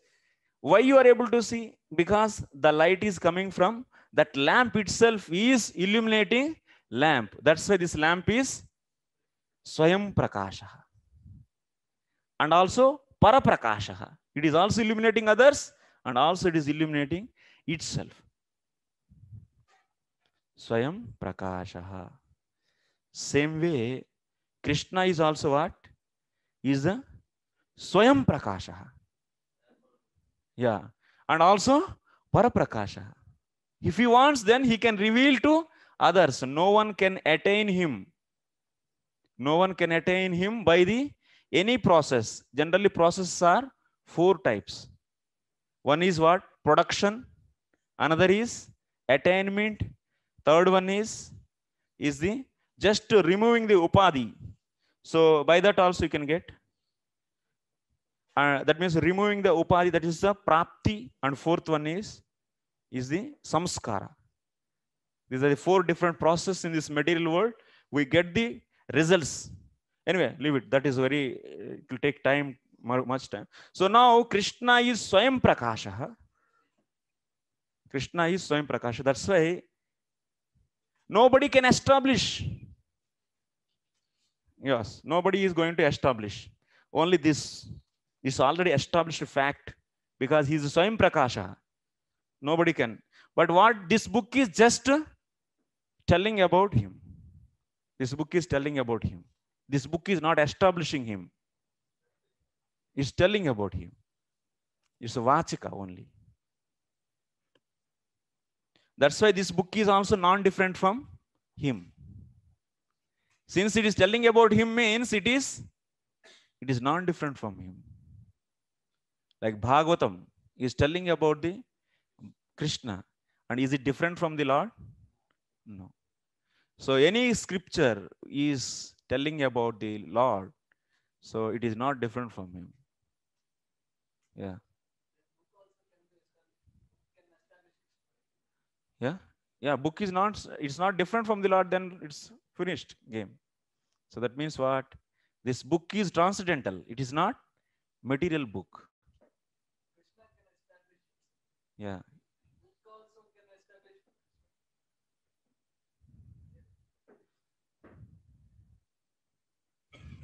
Why you are able to see? because the light is coming from that lamp itself is illuminating lamp. That's why this lamp is Swayam Prakasha. And also para Paraprakasha. It is also illuminating others and also it is illuminating itself. Swayam Prakasha. Same way, Krishna is also what? Is a Swayam Prakasha. Yeah. and also Paraprakasha. If he wants, then he can reveal to others. No one can attain him. No one can attain him by the any process. Generally, processes are four types. One is what? Production. Another is attainment. Third one is is the just removing the upadi. So by that also you can get uh, that means removing the upadi, that is the prapti, and fourth one is, is the samskara. These are the four different processes in this material world. We get the results. Anyway, leave it. That is very, it will take time, much time. So now Krishna is Swayam Prakasha. Krishna is Swayam Prakasha. That's why nobody can establish. Yes, nobody is going to establish. Only this is already established fact because he is Swayam Prakasha. Nobody can. But what this book is just telling about him. This book is telling about him. This book is not establishing him. It's telling about him. It's a Vachika only. That's why this book is also non-different from him. Since it is telling about him means it is it is non-different from him. Like Bhagavatam is telling about the Krishna. And is it different from the Lord? No. So any scripture is telling about the Lord. So it is not different from him. Yeah. Yeah. Yeah. Book is not, it's not different from the Lord, then it's finished game. So that means what? This book is transcendental. It is not material book. Yeah.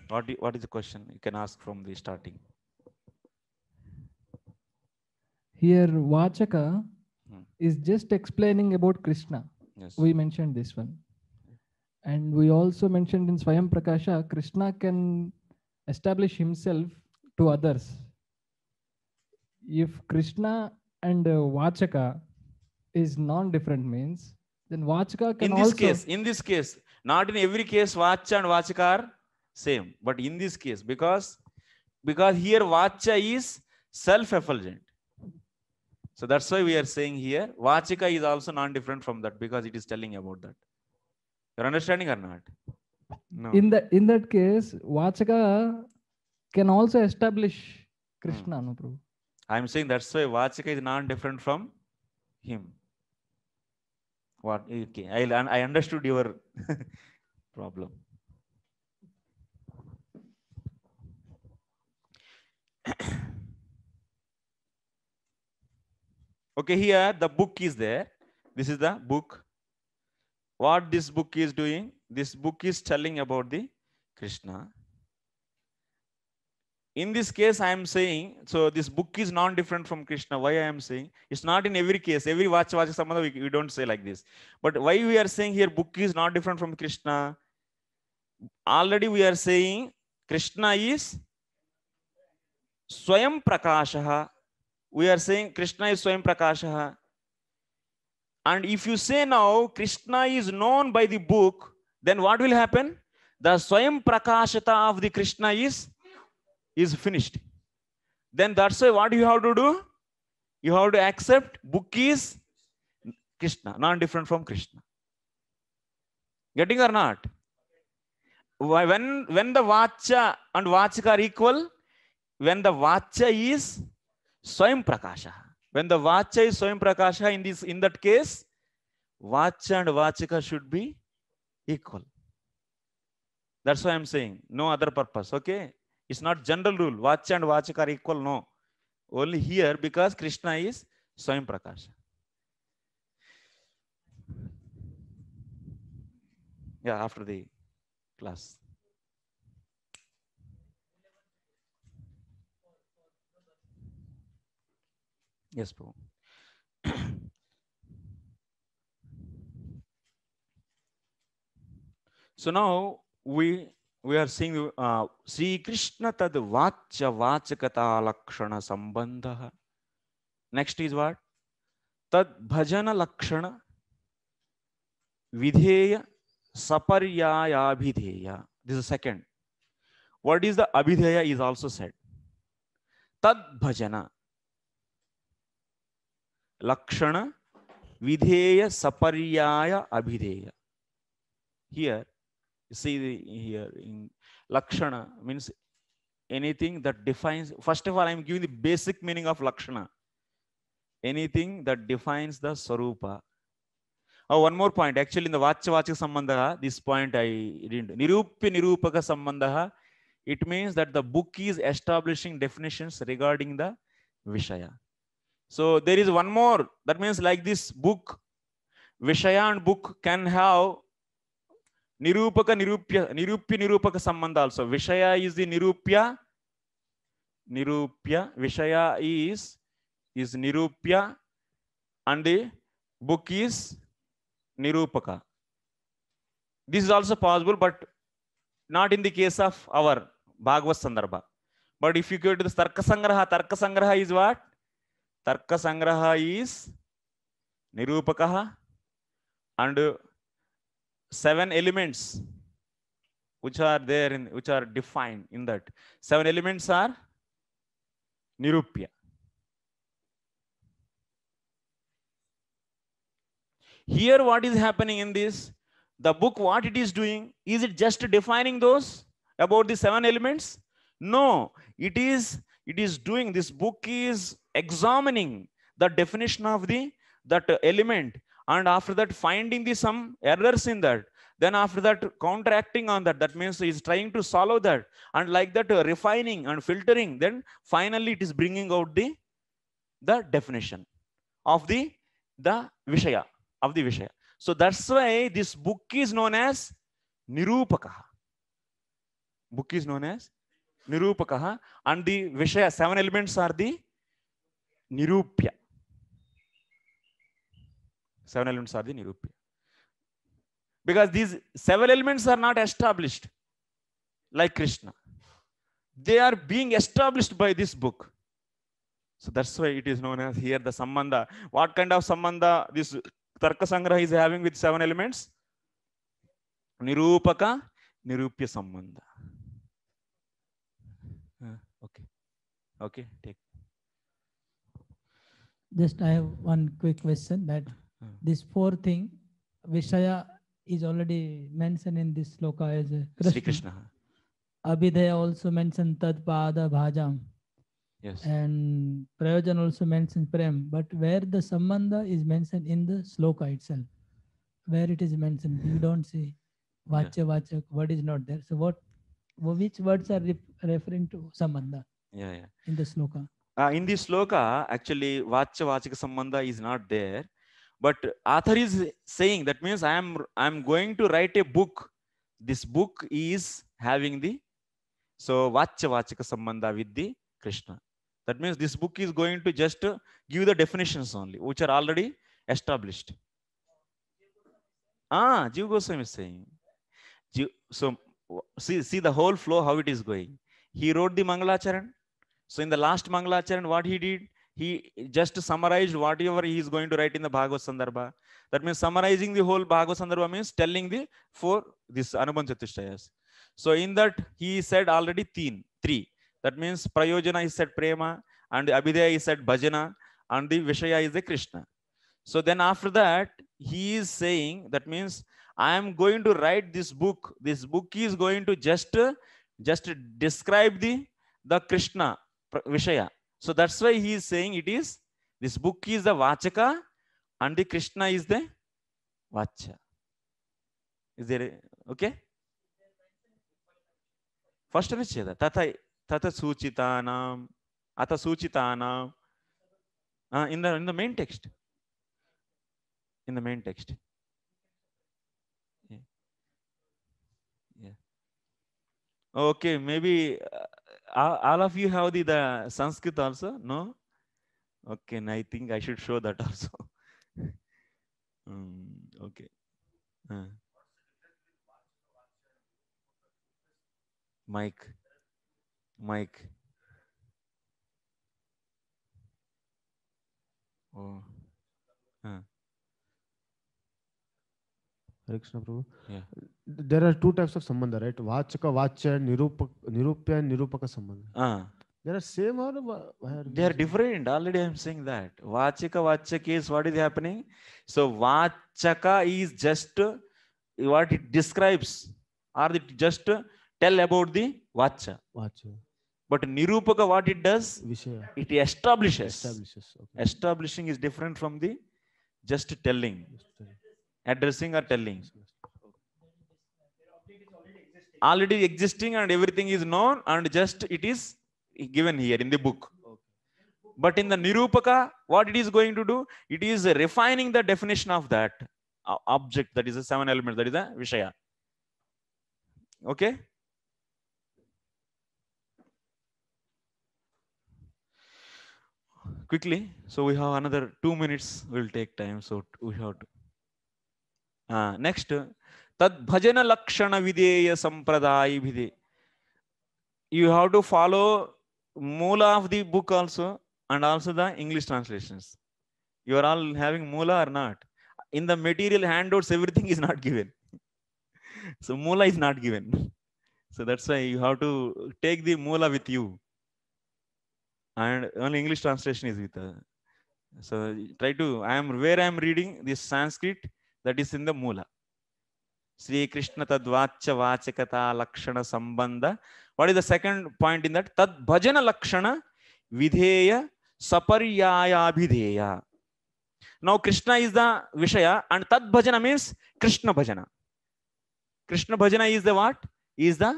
What, do, what is the question? You can ask from the starting. Here, Vachaka hmm. is just explaining about Krishna. Yes. We mentioned this one. And we also mentioned in Swayam Prakasha, Krishna can establish himself to others. If Krishna and uh, vachaka is non-different means, then vachaka can in this also... case, in this case, not in every case, vacha and vachaka are same, but in this case, because because here vacha is self-effulgent. So that's why we are saying here, vachaka is also non-different from that because it is telling about that. You're understanding or not? No. In the in that case, vachaka can also establish Krishna, hmm. no, Prabhu. I'm saying that's why Vachika is not different from him. What? Okay, I, I understood your problem. okay, here the book is there. This is the book. What this book is doing? This book is telling about the Krishna in this case i am saying so this book is non different from krishna why i am saying it's not in every case every watch watch samadha we, we don't say like this but why we are saying here book is not different from krishna already we are saying krishna is swayam prakashaha we are saying krishna is swayam prakashaha and if you say now krishna is known by the book then what will happen the swayam prakashata of the krishna is is finished then that's why what you have to do you have to accept book is krishna not different from krishna getting or not when when the vacha and vachika are equal when the vacha is swayam prakasha when the vacha is swayam prakasha in this in that case vacha and vachika should be equal that's why i'm saying no other purpose okay It's not general rule. Vach and Vachak are equal. No. Only here because Krishna is Swayam Prakash. Yeah, after the class. Yes, Prabhu. so now we we are seeing uh, Sri Krishna tad vachya vachakata lakshana sambandha. Next is what? Tad bhajana lakshana vidheya saparyaya abhidheya. This is the second. What is the abhidheya is also said. Tad bhajana lakshana vidheya saparyaya abhidheya. Here You see the, here in Lakshana means anything that defines, first of all, i am giving the basic meaning of Lakshana. Anything that defines the swarupa Oh, one more point. Actually, in the Vachya sambandha this point I didn't. Nirupya Nirupaka sambandha it means that the book is establishing definitions regarding the Vishaya. So there is one more. That means like this book, Vishaya and book can have నిరూపక నిరూప్య నిరూప్య నిరూపక సంబంధాలు so విషయ is the నిరూప్య నిరూప్య విషయ is is నిరూప్య అండ్ బుక్ ఈజ్ నిరూపక this is also possible but not in the case of our Bhagavat Sandarbha but if you go to Tarka Sangraha Tarka Sangraha is what Tarka Sangraha is నిరూపక and seven elements which are there in which are defined in that seven elements are nirupya here what is happening in this the book what it is doing is it just defining those about the seven elements no it is it is doing this book is examining the definition of the that element and after that finding the some errors in that then after that counteracting on that that means he's trying to solve that and like that uh, refining and filtering then finally it is bringing out the the definition of the the vishaya of the vishaya so that's why this book is known as nirupaka book is known as nirupaka and the vishaya seven elements are the nirupya Seven elements are the Nirupya. Because these seven elements are not established like Krishna. They are being established by this book. So that's why it is known as here the Sambandha. What kind of Sambandha this Tarka Sangraha is having with seven elements? Nirupaka, Nirupya Sambandha. Uh, okay. Okay, take. Just I have one quick question that this four thing vishaya is already mentioned in this sloka as krishna. Sri krishna abhidaya also mentioned tad pada bhajam yes and prayojan also mentioned prem but where the sambandha is mentioned in the sloka itself where it is mentioned you don't see vachya yeah. vachya what is not there so what which words are re- referring to sambandha yeah yeah in the sloka uh, in the sloka actually vachya vachaka sambandha is not there but author is saying that means i am i'm going to write a book this book is having the so vachya vachaka sambandha with the krishna that means this book is going to just give the definitions only which are already established ah jiv goswami is saying so see see the whole flow how it is going he wrote the mangalacharan so in the last mangalacharan what he did he just summarized whatever he is going to write in the Bhagavad Sandarbha. That means summarizing the whole Bhagavad Sandarbha means telling the four, this Anubhan Chatushtayas. So in that he said already teen, three. That means Prayojana is said Prema and Abhideya is said Bhajana and the Vishaya is the Krishna. So then after that, he is saying, that means I am going to write this book. This book is going to just, just describe the, the Krishna Vishaya So that's why he is saying it is this book is the Vachaka and the Krishna is the vachya Is there okay? First Anacheda. Tata Tata Suchitanam. Ata Suchitanam. Uh, in the in the main text. In the main text. Yeah. Yeah. Okay, maybe uh, all, of you have the, the Sanskrit also? No? Okay, and I think I should show that also. um, okay. Uh. Mike. Mike. Oh. Uh. Yeah. there are two types of sambandha, right? Vachaka, vachya nirupak, nirupya, nirupaka sambandha. Ah. there are same or they are different. Already i am saying that. Vachaka, vachya case what is happening. So vachaka is just what it describes, or it just tell about the vachya vachya But nirupaka, what it does? Vishaya. It establishes. Establishes. Okay. Establishing is different from the just telling, just telling. addressing or telling. Yes, yes. already existing and everything is known and just it is given here in the book but in the nirupaka what it is going to do it is refining the definition of that uh, object that is the seven elements that is the vishaya okay quickly so we have another two minutes will take time so we have to uh, next ತದ್ಭಜನ ಲಕ್ಷಣ ವಿಧೇಯ ಸಂಪ್ರದಾಯ ವಿಧಿ you have to follow ಮೂಲ of the book also and also the English translations you are all having ಮೂಲ are not in the material handouts everything is not given so ಮೂಲ is not given so that's why you have to take the ಮೂಲ with you and only English translation is with so try to I am where I am reading this Sanskrit that is in the ಮೂಲ श्री कृष्ण तद्वाच्य वाचकता लक्षण संबंध what is the second point in that तद्भजन लक्षण विधेय सपर्यायाभिधेय नौ कृष्ण इज द विषय एंड तद्भजन means Krishna bhajan Krishna bhajan is the what is the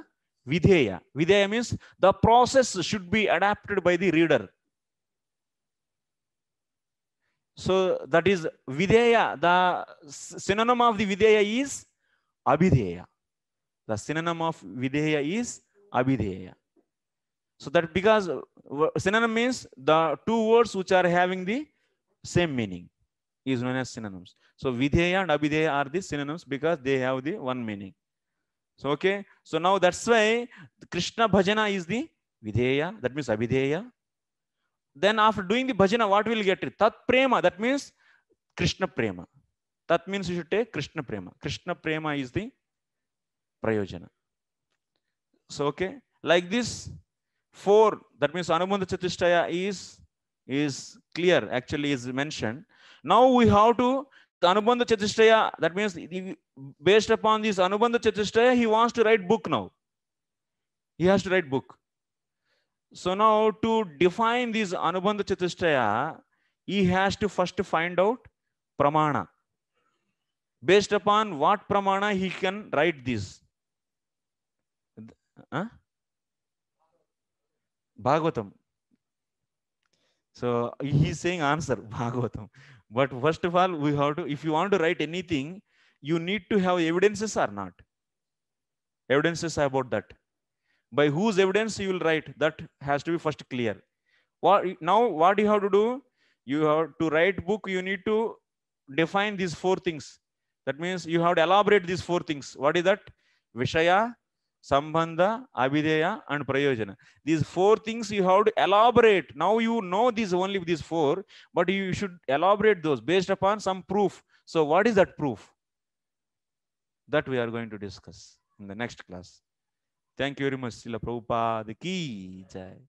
विधेय विधेय means the process should be adapted by the reader so that is vidheya the synonym of the vidheya is Abhideya. The synonym of Videya is Abhideya. So that because uh, synonym means the two words which are having the same meaning is known as synonyms. So Videya and Abhideya are the synonyms because they have the one meaning. So okay, so now that's why Krishna bhajana is the Videya, that means Abhideya. Then after doing the bhajana, what will get it? Tat prema, that means Krishna prema. That means you should take Krishna Prema. Krishna Prema is the Prayojana. So, okay, like this, four, that means Anubandha Chatushtaya is, is clear, actually is mentioned. Now we have to, Anubandha Chatushtaya, that means based upon this Anubandha Chatushtaya, he wants to write book now. He has to write book. So now to define this Anubandha Chatushtaya, he has to first find out Pramana based upon what pramana he can write this huh? bhagavatam so he is saying answer bhagavatam but first of all we have to if you want to write anything you need to have evidences or not evidences about that by whose evidence you will write that has to be first clear what now what you have to do you have to write book you need to define these four things that means you have to elaborate these four things. What is that? Vishaya, Sambandha, Abhideya, and Prayojana. These four things you have to elaborate. Now you know these only these four, but you should elaborate those based upon some proof. So what is that proof? That we are going to discuss in the next class. Thank you very much, Srila Prabhupada ki jai.